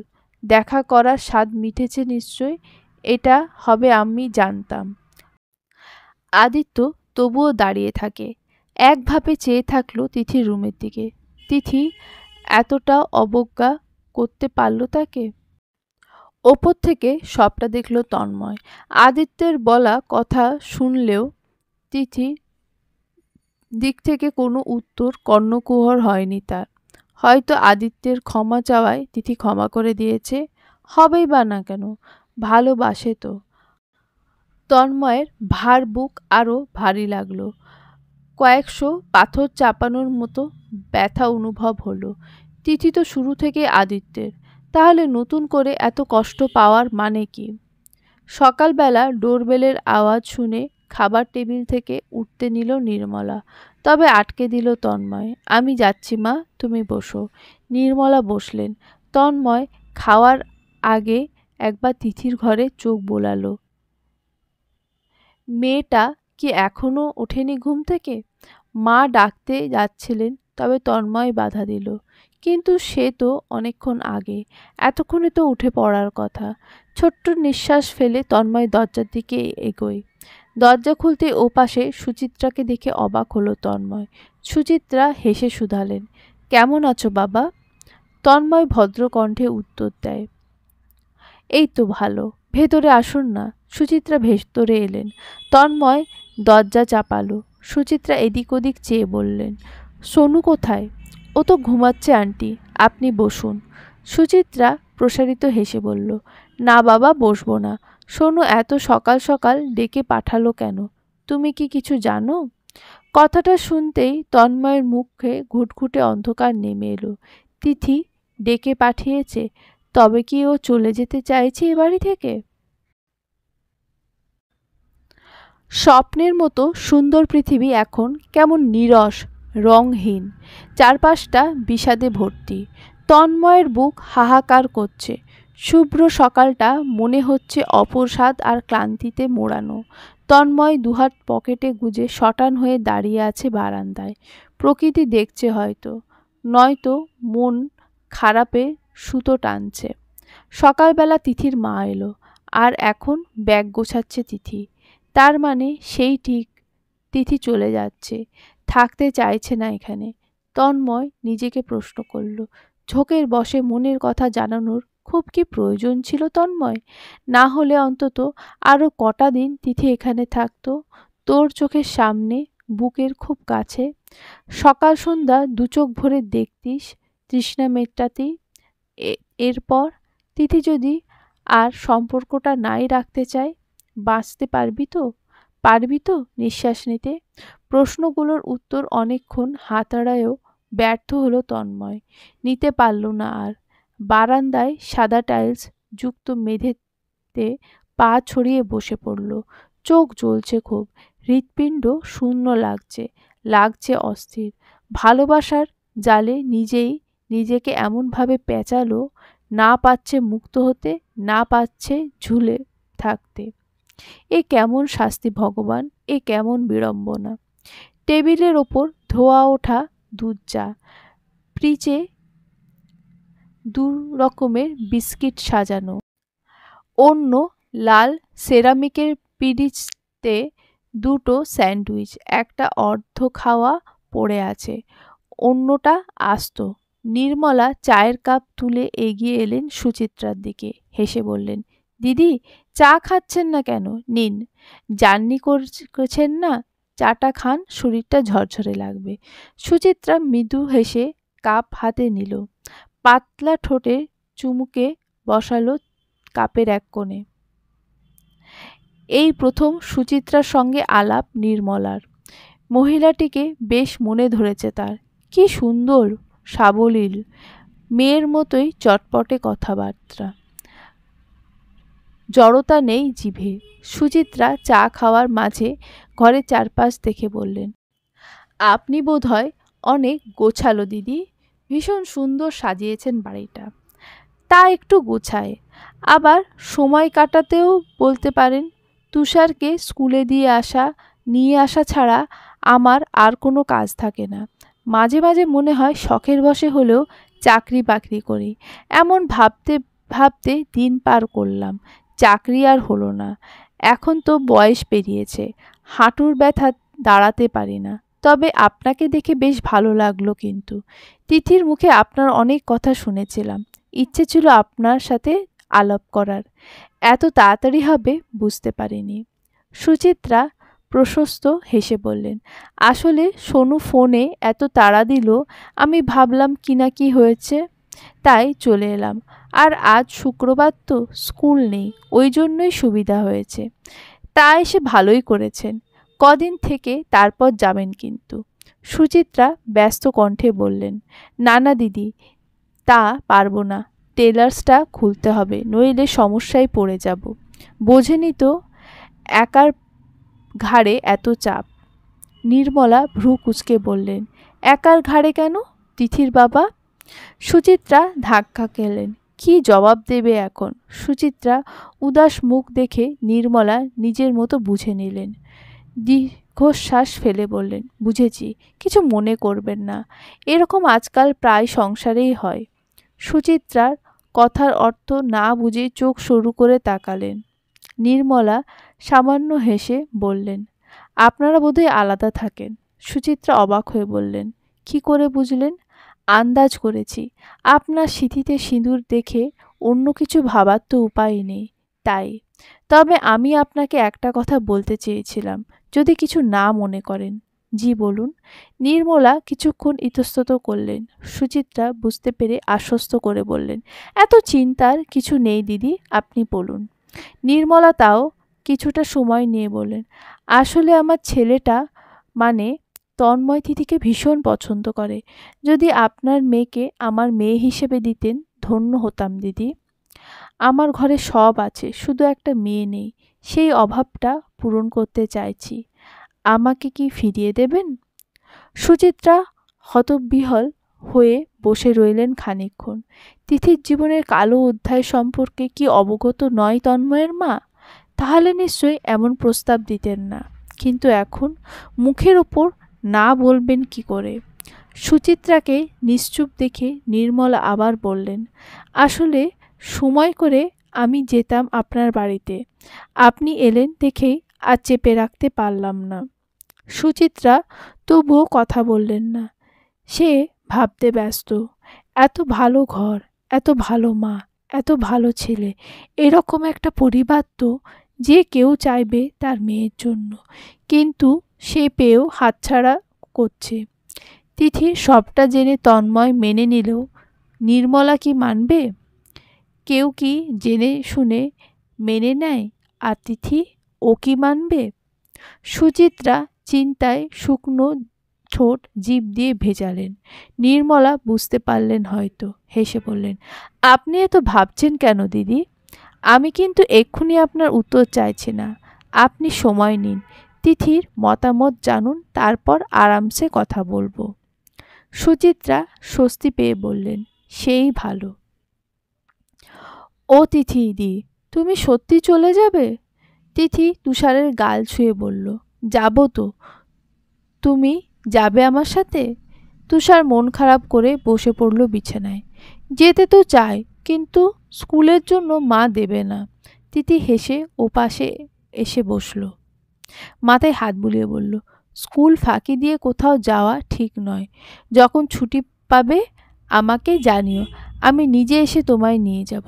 দেখা করার স্বাদ মিটেছে নিশ্চয় এটা হবে আমি জানতাম আদিত্য তবুও দাঁড়িয়ে থাকে একভাবে চেয়ে থাকলো তিথির রুমের দিকে তিথি এতটা অবজ্ঞা করতে পারল তাকে ওপর থেকে সবটা দেখল তন্ময় আদিত্যের বলা কথা শুনলেও তিথি দিক থেকে কোনো উত্তর কর্ণকুহর হয়নি তার হয়তো আদিত্যের ক্ষমা চাওয়ায় তিথি ক্ষমা করে দিয়েছে হবেই বা না কেন ভালোবাসে তো তন্ময়ের ভার বুক আরও ভারী লাগলো কয়েকশো পাথর চাপানোর মতো ব্যথা অনুভব হলো তিথি তো শুরু থেকে আদিত্যের তাহলে নতুন করে এত কষ্ট পাওয়ার মানে কি সকালবেলা ডোরবেলের আওয়াজ শুনে খাবার টেবিল থেকে উঠতে নিল নির্মলা তবে আটকে দিল তন্ময় আমি যাচ্ছি মা তুমি বসো নির্মলা বসলেন তন্ময় খাওয়ার আগে একবার তিথির ঘরে চোখ বোলাল মেয়েটা কি এখনো ওঠেনি ঘুম থেকে মা ডাকতে যাচ্ছিলেন তবে তন্ময় বাধা দিল কিন্তু সে তো অনেকক্ষণ আগে এতক্ষণে তো উঠে পড়ার কথা ছোট্ট নিঃশ্বাস ফেলে তন্ময় দরজার দিকে এগোয় দরজা খুলতে ওপাশে সুচিত্রাকে দেখে অবাক হলো তন্ময় সুচিত্রা হেসে শুধালেন কেমন আছো বাবা তন্ময় ভদ্র কণ্ঠে উত্তর দেয় এই তো ভালো ভেতরে আসুন না সুচিত্রা ভেতরে এলেন তন্ময় দরজা চাপালো সুচিত্রা এদিক ওদিক চেয়ে বললেন সোনু কোথায় ও তো ঘুমাচ্ছে আন্টি আপনি বসুন সুচিত্রা প্রসারিত হেসে বলল না বাবা বসবো না সোনু এত সকাল সকাল ডেকে পাঠালো কেন তুমি কি কিছু জানো কথাটা শুনতেই তন্ময়ের মুখে ঘুটঘুটে অন্ধকার নেমে এলো তিথি ডেকে পাঠিয়েছে তবে কি ও চলে যেতে চাইছে এ বাড়ি থেকে স্বপ্নের মতো সুন্দর পৃথিবী এখন কেমন নিরস রংহীন চারপাশটা বিষাদে ভর্তি তন্ময়ের বুক হাহাকার করছে শুভ্র সকালটা মনে হচ্ছে অপরসাদ আর ক্লান্তিতে মোড়ানো তন্ময় দুহাত পকেটে গুজে শটান হয়ে দাঁড়িয়ে আছে বারান্দায় প্রকৃতি দেখছে হয়তো নয়তো মন খারাপে সুতো টানছে সকালবেলা তিথির মা এলো আর এখন ব্যাগ গোছাচ্ছে তিথি তার মানে সেই ঠিক তিথি চলে যাচ্ছে থাকতে চাইছে না এখানে তন্ময় নিজেকে প্রশ্ন করল ঝোঁকের বসে মনের কথা জানানোর খুব কি প্রয়োজন ছিল তন্ময় না হলে অন্তত আরও কটা দিন তিথি এখানে থাকতো তোর চোখের সামনে বুকের খুব কাছে সকাল সন্ধ্যা দু চোখ ভরে দেখতিস তৃষ্ণা মেটটাতেই এরপর তিথি যদি আর সম্পর্কটা নাই রাখতে চায় বাঁচতে পারবি তো পারবি তো নিঃশ্বাস নিতে প্রশ্নগুলোর উত্তর অনেকক্ষণ হাতাড়ায়ও ব্যর্থ হলো তন্ময় নিতে পারল না আর বারান্দায় সাদা টাইলস যুক্ত মেঝেতে পা ছড়িয়ে বসে পড়ল চোখ জ্বলছে খুব হৃৎপিণ্ড শূন্য লাগছে লাগছে অস্থির ভালোবাসার জালে নিজেই নিজেকে এমনভাবে পেঁচালো না পাচ্ছে মুক্ত হতে না পাচ্ছে ঝুলে থাকতে এ কেমন শাস্তি ভগবান এ কেমন বিড়ম্বনা টেবিলের ওপর ধোয়া ওঠা দুধ চা প্রিচে দু রকমের বিস্কিট সাজানো অন্য লাল সেরামিকের পিরিচতে দুটো স্যান্ডউইচ একটা অর্ধ খাওয়া পড়ে আছে অন্যটা আস্ত নির্মলা চায়ের কাপ তুলে এগিয়ে এলেন সুচিত্রার দিকে হেসে বললেন দিদি চা খাচ্ছেন না কেন নিন জার্নি করছেন না চাটা খান শরীরটা ঝরঝরে লাগবে সুচিত্রা মৃদু হেসে কাপ হাতে নিল পাতলা ঠোঁটে চুমুকে বসালো কাপের এক কোণে এই প্রথম সুচিত্রার সঙ্গে আলাপ নির্মলার মহিলাটিকে বেশ মনে ধরেছে তার কি সুন্দর সাবলীল মেয়ের মতোই চটপটে কথাবার্তা জড়তা নেই জিভে সুচিত্রা চা খাওয়ার মাঝে ঘরের চারপাশ দেখে বললেন আপনি বোধহয় অনেক গোছালো দিদি ভীষণ সুন্দর সাজিয়েছেন বাড়িটা তা একটু গোছায় আবার সময় কাটাতেও বলতে পারেন তুষারকে স্কুলে দিয়ে আসা নিয়ে আসা ছাড়া আমার আর কোনো কাজ থাকে না মাঝে মাঝে মনে হয় শখের বসে হলেও চাকরি বাকরি করি এমন ভাবতে ভাবতে দিন পার করলাম চাকরি আর হলো না এখন তো বয়স পেরিয়েছে হাঁটুর ব্যথা দাঁড়াতে পারি না তবে আপনাকে দেখে বেশ ভালো লাগলো কিন্তু তিথির মুখে আপনার অনেক কথা শুনেছিলাম ইচ্ছে ছিল আপনার সাথে আলাপ করার এত তাড়াতাড়ি হবে বুঝতে পারিনি সুচিত্রা প্রশস্ত হেসে বললেন আসলে সোনু ফোনে এত তাড়া দিল আমি ভাবলাম কিনা না কি হয়েছে তাই চলে এলাম আর আজ শুক্রবার তো স্কুল নেই ওই জন্যই সুবিধা হয়েছে তা এসে ভালোই করেছেন কদিন থেকে তারপর যাবেন কিন্তু সুচিত্রা ব্যস্ত কণ্ঠে বললেন নানা দিদি তা পারবো না টেলার্সটা খুলতে হবে নইলে সমস্যায় পড়ে যাব বোঝেনি তো একার ঘাড়ে এত চাপ নির্মলা ভ্রু কুচকে বললেন একার ঘাড়ে কেন তিথির বাবা সুচিত্রা ধাক্কা খেলেন কি জবাব দেবে এখন সুচিত্রা উদাস মুখ দেখে নির্মলা নিজের মতো বুঝে নিলেন দীর্ঘশ্বাস ফেলে বললেন বুঝেছি কিছু মনে করবেন না এরকম আজকাল প্রায় সংসারেই হয় সুচিত্রার কথার অর্থ না বুঝে চোখ সরু করে তাকালেন নির্মলা সামান্য হেসে বললেন আপনারা বোধহয় আলাদা থাকেন সুচিত্রা অবাক হয়ে বললেন কি করে বুঝলেন আন্দাজ করেছি আপনার সিঁথিতে সিঁদুর দেখে অন্য কিছু ভাবার তো উপায় নেই তাই তবে আমি আপনাকে একটা কথা বলতে চেয়েছিলাম যদি কিছু না মনে করেন জি বলুন নির্মলা কিছুক্ষণ ইতস্তত করলেন সুচিত্রা বুঝতে পেরে আশ্বস্ত করে বললেন এত চিন্তার কিছু নেই দিদি আপনি বলুন নির্মলা তাও কিছুটা সময় নিয়ে বললেন আসলে আমার ছেলেটা মানে তন্ময় তিথিকে ভীষণ পছন্দ করে যদি আপনার মেয়েকে আমার মেয়ে হিসেবে দিতেন ধন্য হতাম দিদি আমার ঘরে সব আছে শুধু একটা মেয়ে নেই সেই অভাবটা পূরণ করতে চাইছি আমাকে কি ফিরিয়ে দেবেন সুচিত্রা হতবিহল হয়ে বসে রইলেন খানিক্ষণ তিথির জীবনের কালো অধ্যায় সম্পর্কে কি অবগত নয় তন্ময়ের মা তাহলে নিশ্চয়ই এমন প্রস্তাব দিতেন না কিন্তু এখন মুখের ওপর না বলবেন কি করে সুচিত্রাকে নিশ্চুপ দেখে নির্মলা আবার বললেন আসলে সময় করে আমি যেতাম আপনার বাড়িতে আপনি এলেন দেখেই আর চেপে রাখতে পারলাম না সুচিত্রা তবুও কথা বললেন না সে ভাবতে ব্যস্ত এত ভালো ঘর এত ভালো মা এত ভালো ছেলে এরকম একটা পরিবার তো যে কেউ চাইবে তার মেয়ের জন্য কিন্তু সে পেয়েও হাতছাড়া করছে তিথি সবটা জেনে তন্ময় মেনে নিলেও নির্মলা কি মানবে কেউ কি জেনে শুনে মেনে নেয় আতিথি ও কি মানবে সুচিত্রা চিন্তায় শুকনো ঠোঁট জীব দিয়ে ভেজালেন নির্মলা বুঝতে পারলেন হয়তো হেসে বললেন আপনি এত ভাবছেন কেন দিদি আমি কিন্তু এক্ষুনি আপনার উত্তর চাইছি না আপনি সময় নিন তিথির মতামত জানুন তারপর আরামসে কথা বলবো সুচিত্রা স্বস্তি পেয়ে বললেন সেই ভালো ও তিথি দি তুমি সত্যি চলে যাবে তিথি তুষারের গাল ছুঁয়ে বলল যাব তো তুমি যাবে আমার সাথে তুষার মন খারাপ করে বসে পড়ল বিছানায় যেতে তো চায় কিন্তু স্কুলের জন্য মা দেবে না তিথি হেসে ও পাশে এসে বসল মাথায় হাত বুলিয়ে বলল স্কুল ফাঁকি দিয়ে কোথাও যাওয়া ঠিক নয় যখন ছুটি পাবে আমাকে জানিও আমি নিজে এসে তোমায় নিয়ে যাব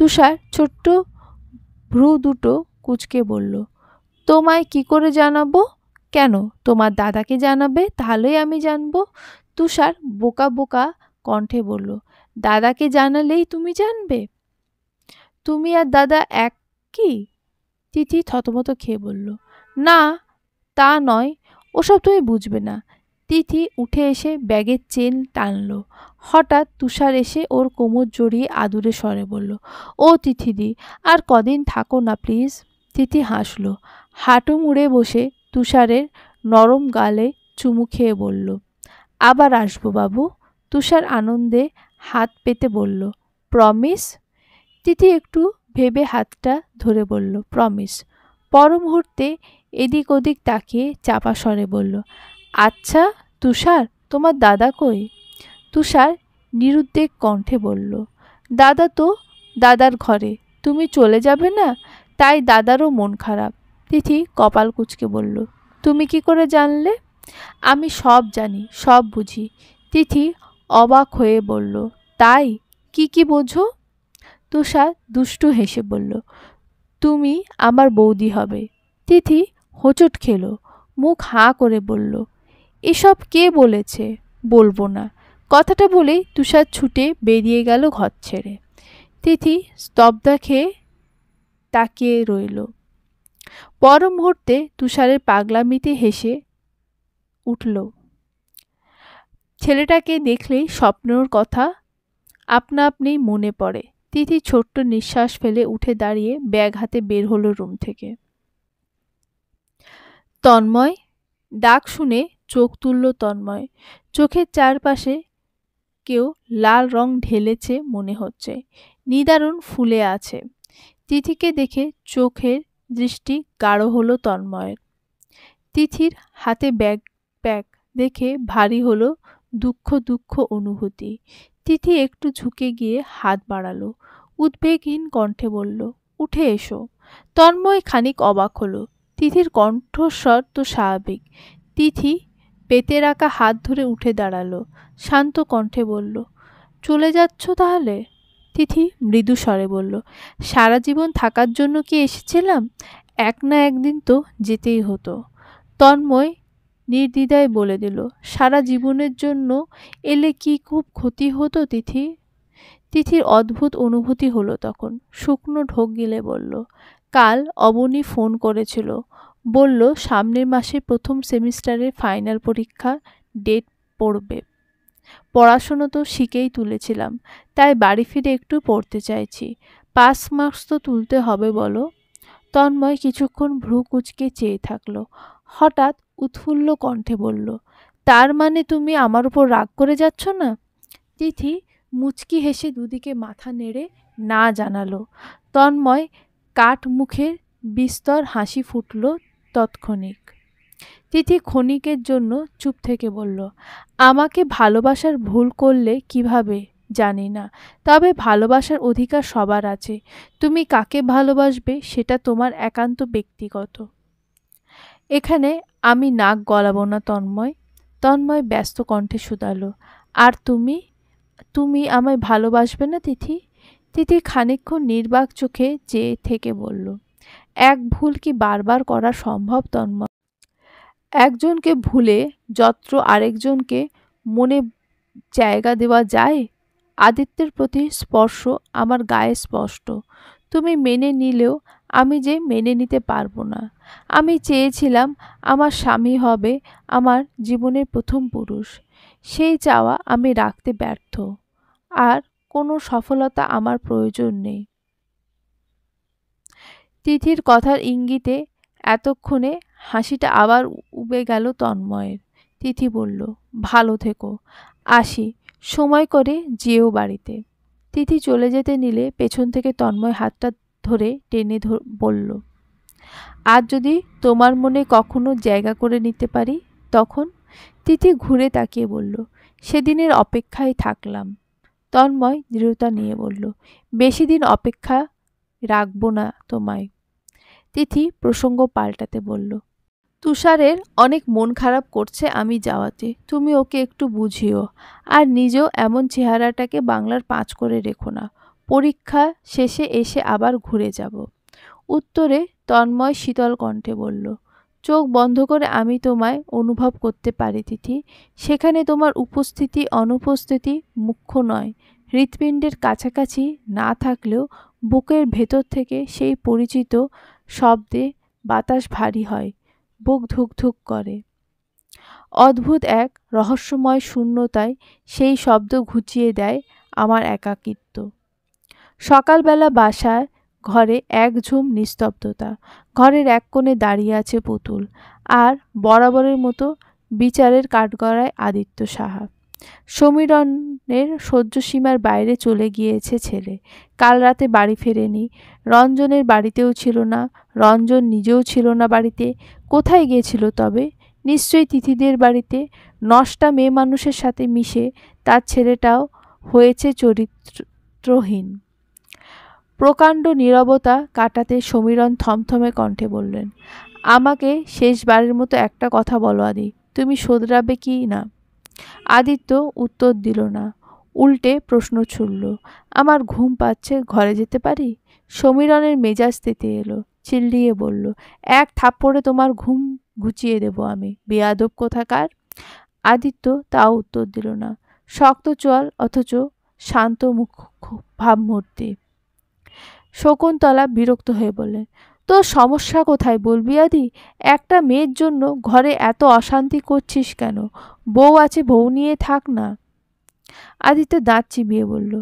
তুষার ছোট্ট ভ্রু দুটো কুচকে বলল তোমায় কি করে জানাবো কেন তোমার দাদাকে জানাবে তাহলেই আমি জানবো তুষার বোকা বোকা কণ্ঠে বলল দাদাকে জানালেই তুমি জানবে তুমি আর দাদা এক কি তিথি থতমত খেয়ে বলল না তা নয় ওসব তুমি বুঝবে না তিথি উঠে এসে ব্যাগের চেন টানলো হঠাৎ তুষার এসে ওর কোমর জড়িয়ে আদুরে স্বরে বলল ও তিথিদি আর কদিন থাকো না প্লিজ তিথি হাসল হাঁটু মুড়ে বসে তুষারের নরম গালে চুমু খেয়ে বলল আবার আসবো বাবু তুষার আনন্দে হাত পেতে বলল প্রমিস তিথি একটু ভেবে হাতটা ধরে বলল প্রমিস পর মুহূর্তে এদিক ওদিক তাকিয়ে চাপা স্বরে বলল আচ্ছা তুষার তোমার দাদা কই তুষার নিরুদ্বেগ কণ্ঠে বলল দাদা তো দাদার ঘরে তুমি চলে যাবে না তাই দাদারও মন খারাপ তিথি কপাল কুচকে বলল তুমি কি করে জানলে আমি সব জানি সব বুঝি তিথি অবাক হয়ে বলল তাই কি কি বোঝো তুষার দুষ্টু হেসে বলল তুমি আমার বৌদি হবে তিথি হোঁচট খেলো মুখ হাঁ করে বলল এসব কে বলেছে বলবো না কথাটা বলে তুষার ছুটে বেরিয়ে গেল ঘর ছেড়ে তিথি স্তব্ধা খেয়ে তাকিয়ে রইল পর মুহূর্তে তুষারের পাগলামিতে হেসে উঠল ছেলেটাকে দেখলেই স্বপ্নর কথা আপনা আপনি মনে পড়ে তিথি ছোট্ট নিঃশ্বাস ফেলে উঠে দাঁড়িয়ে ব্যাগ হাতে বের হলো রুম থেকে তন্ময় ডাক শুনে চোখ তুলল তন্ময় চোখের চারপাশে কেউ লাল রং ঢেলেছে মনে হচ্ছে নিদারুণ ফুলে আছে তিথিকে দেখে চোখের দৃষ্টি গাঢ় হলো তন্ময়ের তিথির হাতে ব্যাগ প্যাক দেখে ভারী হলো দুঃখ দুঃখ অনুভূতি তিথি একটু ঝুঁকে গিয়ে হাত বাড়ালো উদ্বেগহীন কণ্ঠে বলল উঠে এসো তন্ময় খানিক অবাক হলো তিথির কণ্ঠস্বর তো স্বাভাবিক তিথি পেতে রাখা হাত ধরে উঠে দাঁড়ালো শান্ত কণ্ঠে বলল চলে যাচ্ছ তাহলে তিথি মৃদু স্বরে বলল সারা জীবন থাকার জন্য কি এসেছিলাম এক না একদিন তো যেতেই হতো তন্ময় নির্দ্বিধায় বলে দিল সারা জীবনের জন্য এলে কি খুব ক্ষতি হতো তিথি তিথির অদ্ভুত অনুভূতি হলো তখন শুকনো ঢোক গিলে বলল কাল অবনী ফোন করেছিল বলল সামনের মাসে প্রথম সেমিস্টারের ফাইনাল পরীক্ষা ডেট পড়বে পড়াশুনো তো শিখেই তুলেছিলাম তাই বাড়ি ফিরে একটু পড়তে চাইছি পাস মার্কস তো তুলতে হবে বলো তন্ময় কিছুক্ষণ ভ্রু কুচকে চেয়ে থাকলো হঠাৎ উৎফুল্ল কণ্ঠে বলল তার মানে তুমি আমার উপর রাগ করে যাচ্ছ না তিথি মুচকি হেসে দুদিকে মাথা নেড়ে না জানালো তন্ময় কাঠ মুখের বিস্তর হাসি ফুটল তৎক্ষণিক তিথি ক্ষণিকের জন্য চুপ থেকে বলল আমাকে ভালোবাসার ভুল করলে কিভাবে জানি না তবে ভালোবাসার অধিকার সবার আছে তুমি কাকে ভালোবাসবে সেটা তোমার একান্ত ব্যক্তিগত এখানে আমি নাক গলাবো না তন্ময় তন্ময় ব্যস্ত কণ্ঠে শুধালো আর তুমি তুমি আমায় ভালোবাসবে না তিথি তিথি খানিক্ষণ নির্বাক চোখে যে থেকে বলল এক ভুল কি বারবার করা সম্ভব তন্ম একজনকে ভুলে যত্র আরেকজনকে মনে জায়গা দেওয়া যায় আদিত্যের প্রতি স্পর্শ আমার গায়ে স্পষ্ট তুমি মেনে নিলেও আমি যে মেনে নিতে পারবো না আমি চেয়েছিলাম আমার স্বামী হবে আমার জীবনের প্রথম পুরুষ সেই চাওয়া আমি রাখতে ব্যর্থ আর কোনো সফলতা আমার প্রয়োজন নেই তিথির কথার ইঙ্গিতে এতক্ষণে হাসিটা আবার উবে গেল তন্ময়ের তিথি বলল ভালো থেকো আসি সময় করে যেও বাড়িতে তিথি চলে যেতে নিলে পেছন থেকে তন্ময় হাতটা ধরে টেনে বলল আর যদি তোমার মনে কখনো জায়গা করে নিতে পারি তখন তিথি ঘুরে তাকিয়ে বলল সেদিনের অপেক্ষায় থাকলাম তন্ময় দৃঢ়তা নিয়ে বলল বেশি দিন অপেক্ষা রাখবো না তোমায় তিথি প্রসঙ্গ পাল্টাতে বলল তুষারের অনেক মন খারাপ করছে আমি যাওয়াতে তুমি ওকে একটু বুঝিও আর নিজেও এমন চেহারাটাকে বাংলার পাঁচ করে রেখো না পরীক্ষা শেষে এসে আবার ঘুরে যাব উত্তরে তন্ময় শীতল কণ্ঠে বলল চোখ বন্ধ করে আমি তোমায় অনুভব করতে পারি তিথি সেখানে তোমার উপস্থিতি অনুপস্থিতি মুখ্য নয় হৃৎপিণ্ডের কাছাকাছি না থাকলেও বুকের ভেতর থেকে সেই পরিচিত শব্দে বাতাস ভারী হয় বুক ধুকধুক করে অদ্ভুত এক রহস্যময় শূন্যতায় সেই শব্দ ঘুচিয়ে দেয় আমার একাকিত্ব সকালবেলা বাসায় ঘরে এক ঝুম নিস্তব্ধতা ঘরের এক কোণে দাঁড়িয়ে আছে পুতুল আর বরাবরের মতো বিচারের কাঠগড়ায় আদিত্য সাহা সমীরণের সহ্যসীমার বাইরে চলে গিয়েছে ছেলে কাল রাতে বাড়ি ফেরেনি রঞ্জনের বাড়িতেও ছিল না রঞ্জন নিজেও ছিল না বাড়িতে কোথায় গিয়েছিল তবে নিশ্চয়ই তিথিদের বাড়িতে নষ্টা মেয়ে মানুষের সাথে মিশে তার ছেলেটাও হয়েছে চরিত্রহীন প্রকাণ্ড নীরবতা কাটাতে সমীরণ থমথমে কণ্ঠে বললেন আমাকে শেষবারের মতো একটা কথা বলো আদি তুমি শোধরাবে কি না আদিত্য উত্তর দিল না উল্টে প্রশ্ন ছুড়ল আমার ঘুম পাচ্ছে ঘরে যেতে পারি সমীরণের মেজাজ তেতে এলো চিল্লিয়ে বলল এক থাপ্পড়ে তোমার ঘুম ঘুচিয়ে দেব আমি বেয়াদব কোথাকার আদিত্য তাও উত্তর দিল না শক্ত চল অথচ শান্ত মুখ ভাবমূর্তি শকুন্তলা বিরক্ত হয়ে বললেন তো সমস্যা কোথায় বলবি আদি একটা মেয়ের জন্য ঘরে এত অশান্তি করছিস কেন বউ আছে বউ নিয়ে থাক না আদিত্য দাঁত চিবিয়ে বলল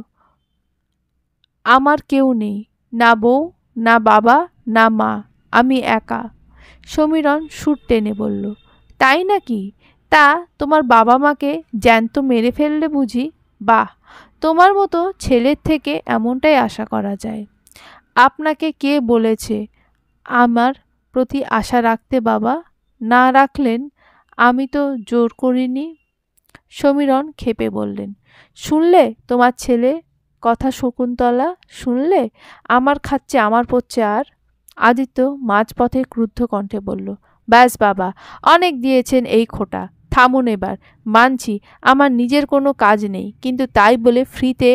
আমার কেউ নেই না বউ না বাবা না মা আমি একা সমীরণ সুর টেনে বলল তাই নাকি তা তোমার বাবা মাকে জ্যান্ত মেরে ফেললে বুঝি বাহ তোমার মতো ছেলের থেকে এমনটাই আশা করা যায় আপনাকে কে বলেছে আমার প্রতি আশা রাখতে বাবা না রাখলেন আমি তো জোর করিনি সমীরণ খেপে বললেন শুনলে তোমার ছেলে কথা শকুন্তলা শুনলে আমার খাচ্ছে আমার পড়ছে আর আদিত্য মাঝপথে ক্রুদ্ধ কণ্ঠে বলল ব্যাস বাবা অনেক দিয়েছেন এই খোটা থামুন এবার মানছি আমার নিজের কোনো কাজ নেই কিন্তু তাই বলে ফ্রিতে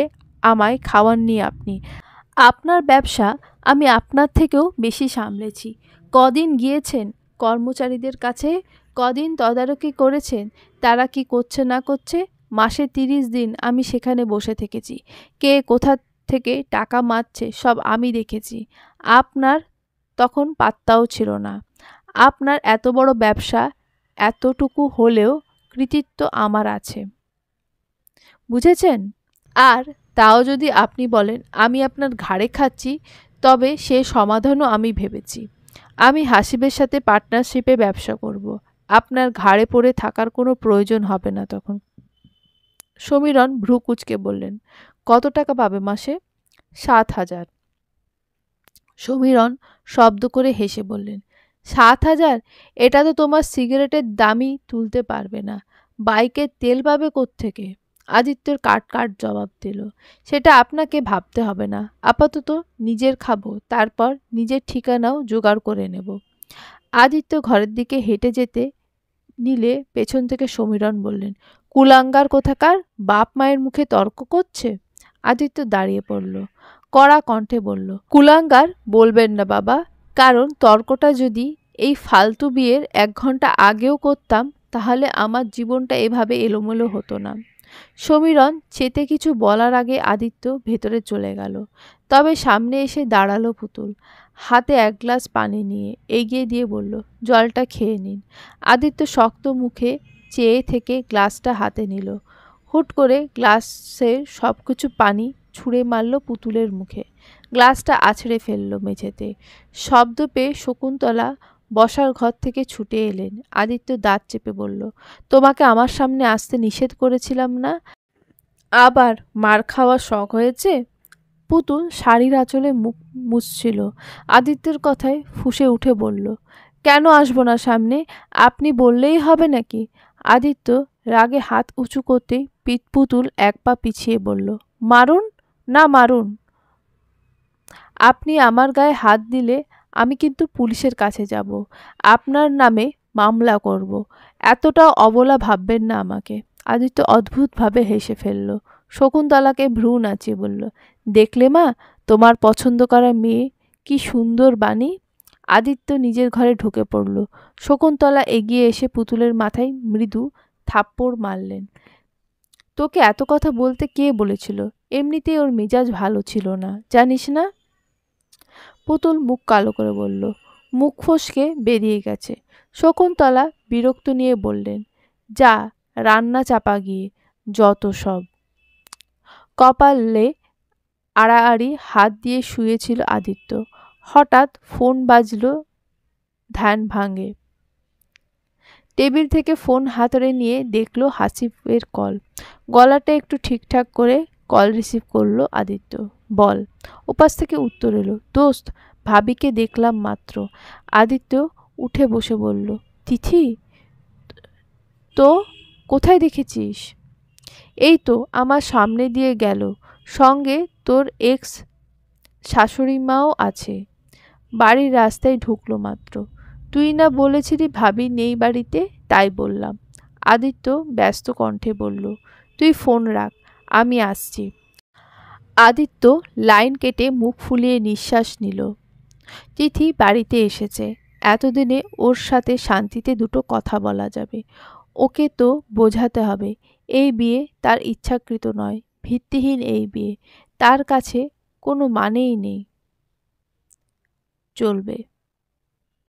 আমায় খাওয়াননি আপনি আপনার ব্যবসা আমি আপনার থেকেও বেশি সামলেছি কদিন গিয়েছেন কর্মচারীদের কাছে কদিন তদারকি করেছেন তারা কি করছে না করছে মাসে তিরিশ দিন আমি সেখানে বসে থেকেছি কে কোথা থেকে টাকা মারছে সব আমি দেখেছি আপনার তখন পাত্তাও ছিল না আপনার এত বড় ব্যবসা এতটুকু হলেও কৃতিত্ব আমার আছে বুঝেছেন আর তাও যদি আপনি বলেন আমি আপনার ঘাড়ে খাচ্ছি তবে সে সমাধানও আমি ভেবেছি আমি হাসিবের সাথে পার্টনারশিপে ব্যবসা করব। আপনার ঘাড়ে পড়ে থাকার কোনো প্রয়োজন হবে না তখন সমীরণ ভ্রু কুচকে বললেন কত টাকা পাবে মাসে সাত হাজার সমীরণ শব্দ করে হেসে বললেন সাত হাজার এটা তো তোমার সিগারেটের দামই তুলতে পারবে না বাইকের তেল পাবে কোত্থেকে থেকে আদিত্যর কাট কাট জবাব দিল সেটা আপনাকে ভাবতে হবে না আপাতত নিজের খাবো তারপর নিজের ঠিকানাও জোগাড় করে নেব আদিত্য ঘরের দিকে হেঁটে যেতে নিলে পেছন থেকে সমীরণ বললেন কুলাঙ্গার কোথাকার বাপ মায়ের মুখে তর্ক করছে আদিত্য দাঁড়িয়ে পড়ল কড়া কণ্ঠে বলল কুলাঙ্গার বলবেন না বাবা কারণ তর্কটা যদি এই ফালতু বিয়ের এক ঘন্টা আগেও করতাম তাহলে আমার জীবনটা এভাবে এলোমেলো হতো না সমীরণ চেতে কিছু বলার আগে আদিত্য ভেতরে চলে গেল তবে সামনে এসে দাঁড়ালো পুতুল হাতে এক গ্লাস পানি নিয়ে এগিয়ে দিয়ে বলল জলটা খেয়ে নিন আদিত্য শক্ত মুখে চেয়ে থেকে গ্লাসটা হাতে নিল হুট করে গ্লাসের সব কিছু পানি ছুঁড়ে মারল পুতুলের মুখে গ্লাসটা আছড়ে ফেলল মেঝেতে শব্দ পেয়ে শকুন্তলা বসার ঘর থেকে ছুটে এলেন আদিত্য দাঁত চেপে বলল তোমাকে আমার সামনে আসতে নিষেধ করেছিলাম না আবার মার খাওয়া শখ হয়েছে পুতুল শাড়ির আঁচলে মুখ মুছছিল আদিত্যের কথায় ফুসে উঠে বলল কেন আসবো না সামনে আপনি বললেই হবে নাকি আদিত্য রাগে হাত উঁচু করতেই পুতুল এক পা পিছিয়ে বলল মারুন না মারুন আপনি আমার গায়ে হাত দিলে আমি কিন্তু পুলিশের কাছে যাব আপনার নামে মামলা করব এতটা অবলা ভাববেন না আমাকে আদিত্য অদ্ভুতভাবে হেসে ফেলল শকুন্তলাকে ভ্রু নাচিয়ে বলল দেখলে মা তোমার পছন্দ করা মেয়ে কি সুন্দর বাণী আদিত্য নিজের ঘরে ঢুকে পড়ল শকুন্তলা এগিয়ে এসে পুতুলের মাথায় মৃদু থাপ্পড় মারলেন তোকে এত কথা বলতে কে বলেছিল এমনিতেই ওর মেজাজ ভালো ছিল না জানিস না পুতুল মুখ কালো করে বলল মুখ ফসকে বেরিয়ে গেছে শকুন্তলা বিরক্ত নিয়ে বললেন যা রান্না চাপা গিয়ে যত সব কপালে আড়াআড়ি হাত দিয়ে শুয়েছিল আদিত্য হঠাৎ ফোন বাজল ধ্যান ভাঙে টেবিল থেকে ফোন হাতড়ে নিয়ে দেখলো হাসিফের কল গলাটা একটু ঠিকঠাক করে কল রিসিভ করলো আদিত্য বল ওপাশ থেকে উত্তর এলো দোস্ত ভাবিকে দেখলাম মাত্র আদিত্য উঠে বসে বলল তিথি তো কোথায় দেখেছিস এই তো আমার সামনে দিয়ে গেল সঙ্গে তোর এক্স শাশুড়ি মাও আছে বাড়ির রাস্তায় ঢুকলো মাত্র তুই না বলেছিলি ভাবি নেই বাড়িতে তাই বললাম আদিত্য ব্যস্ত কণ্ঠে বলল তুই ফোন রাখ আমি আসছি আদিত্য লাইন কেটে মুখ ফুলিয়ে নিঃশ্বাস নিল তিথি বাড়িতে এসেছে এতদিনে ওর সাথে শান্তিতে দুটো কথা বলা যাবে ওকে তো বোঝাতে হবে এই বিয়ে তার ইচ্ছাকৃত নয় ভিত্তিহীন এই বিয়ে তার কাছে কোনো মানেই নেই চলবে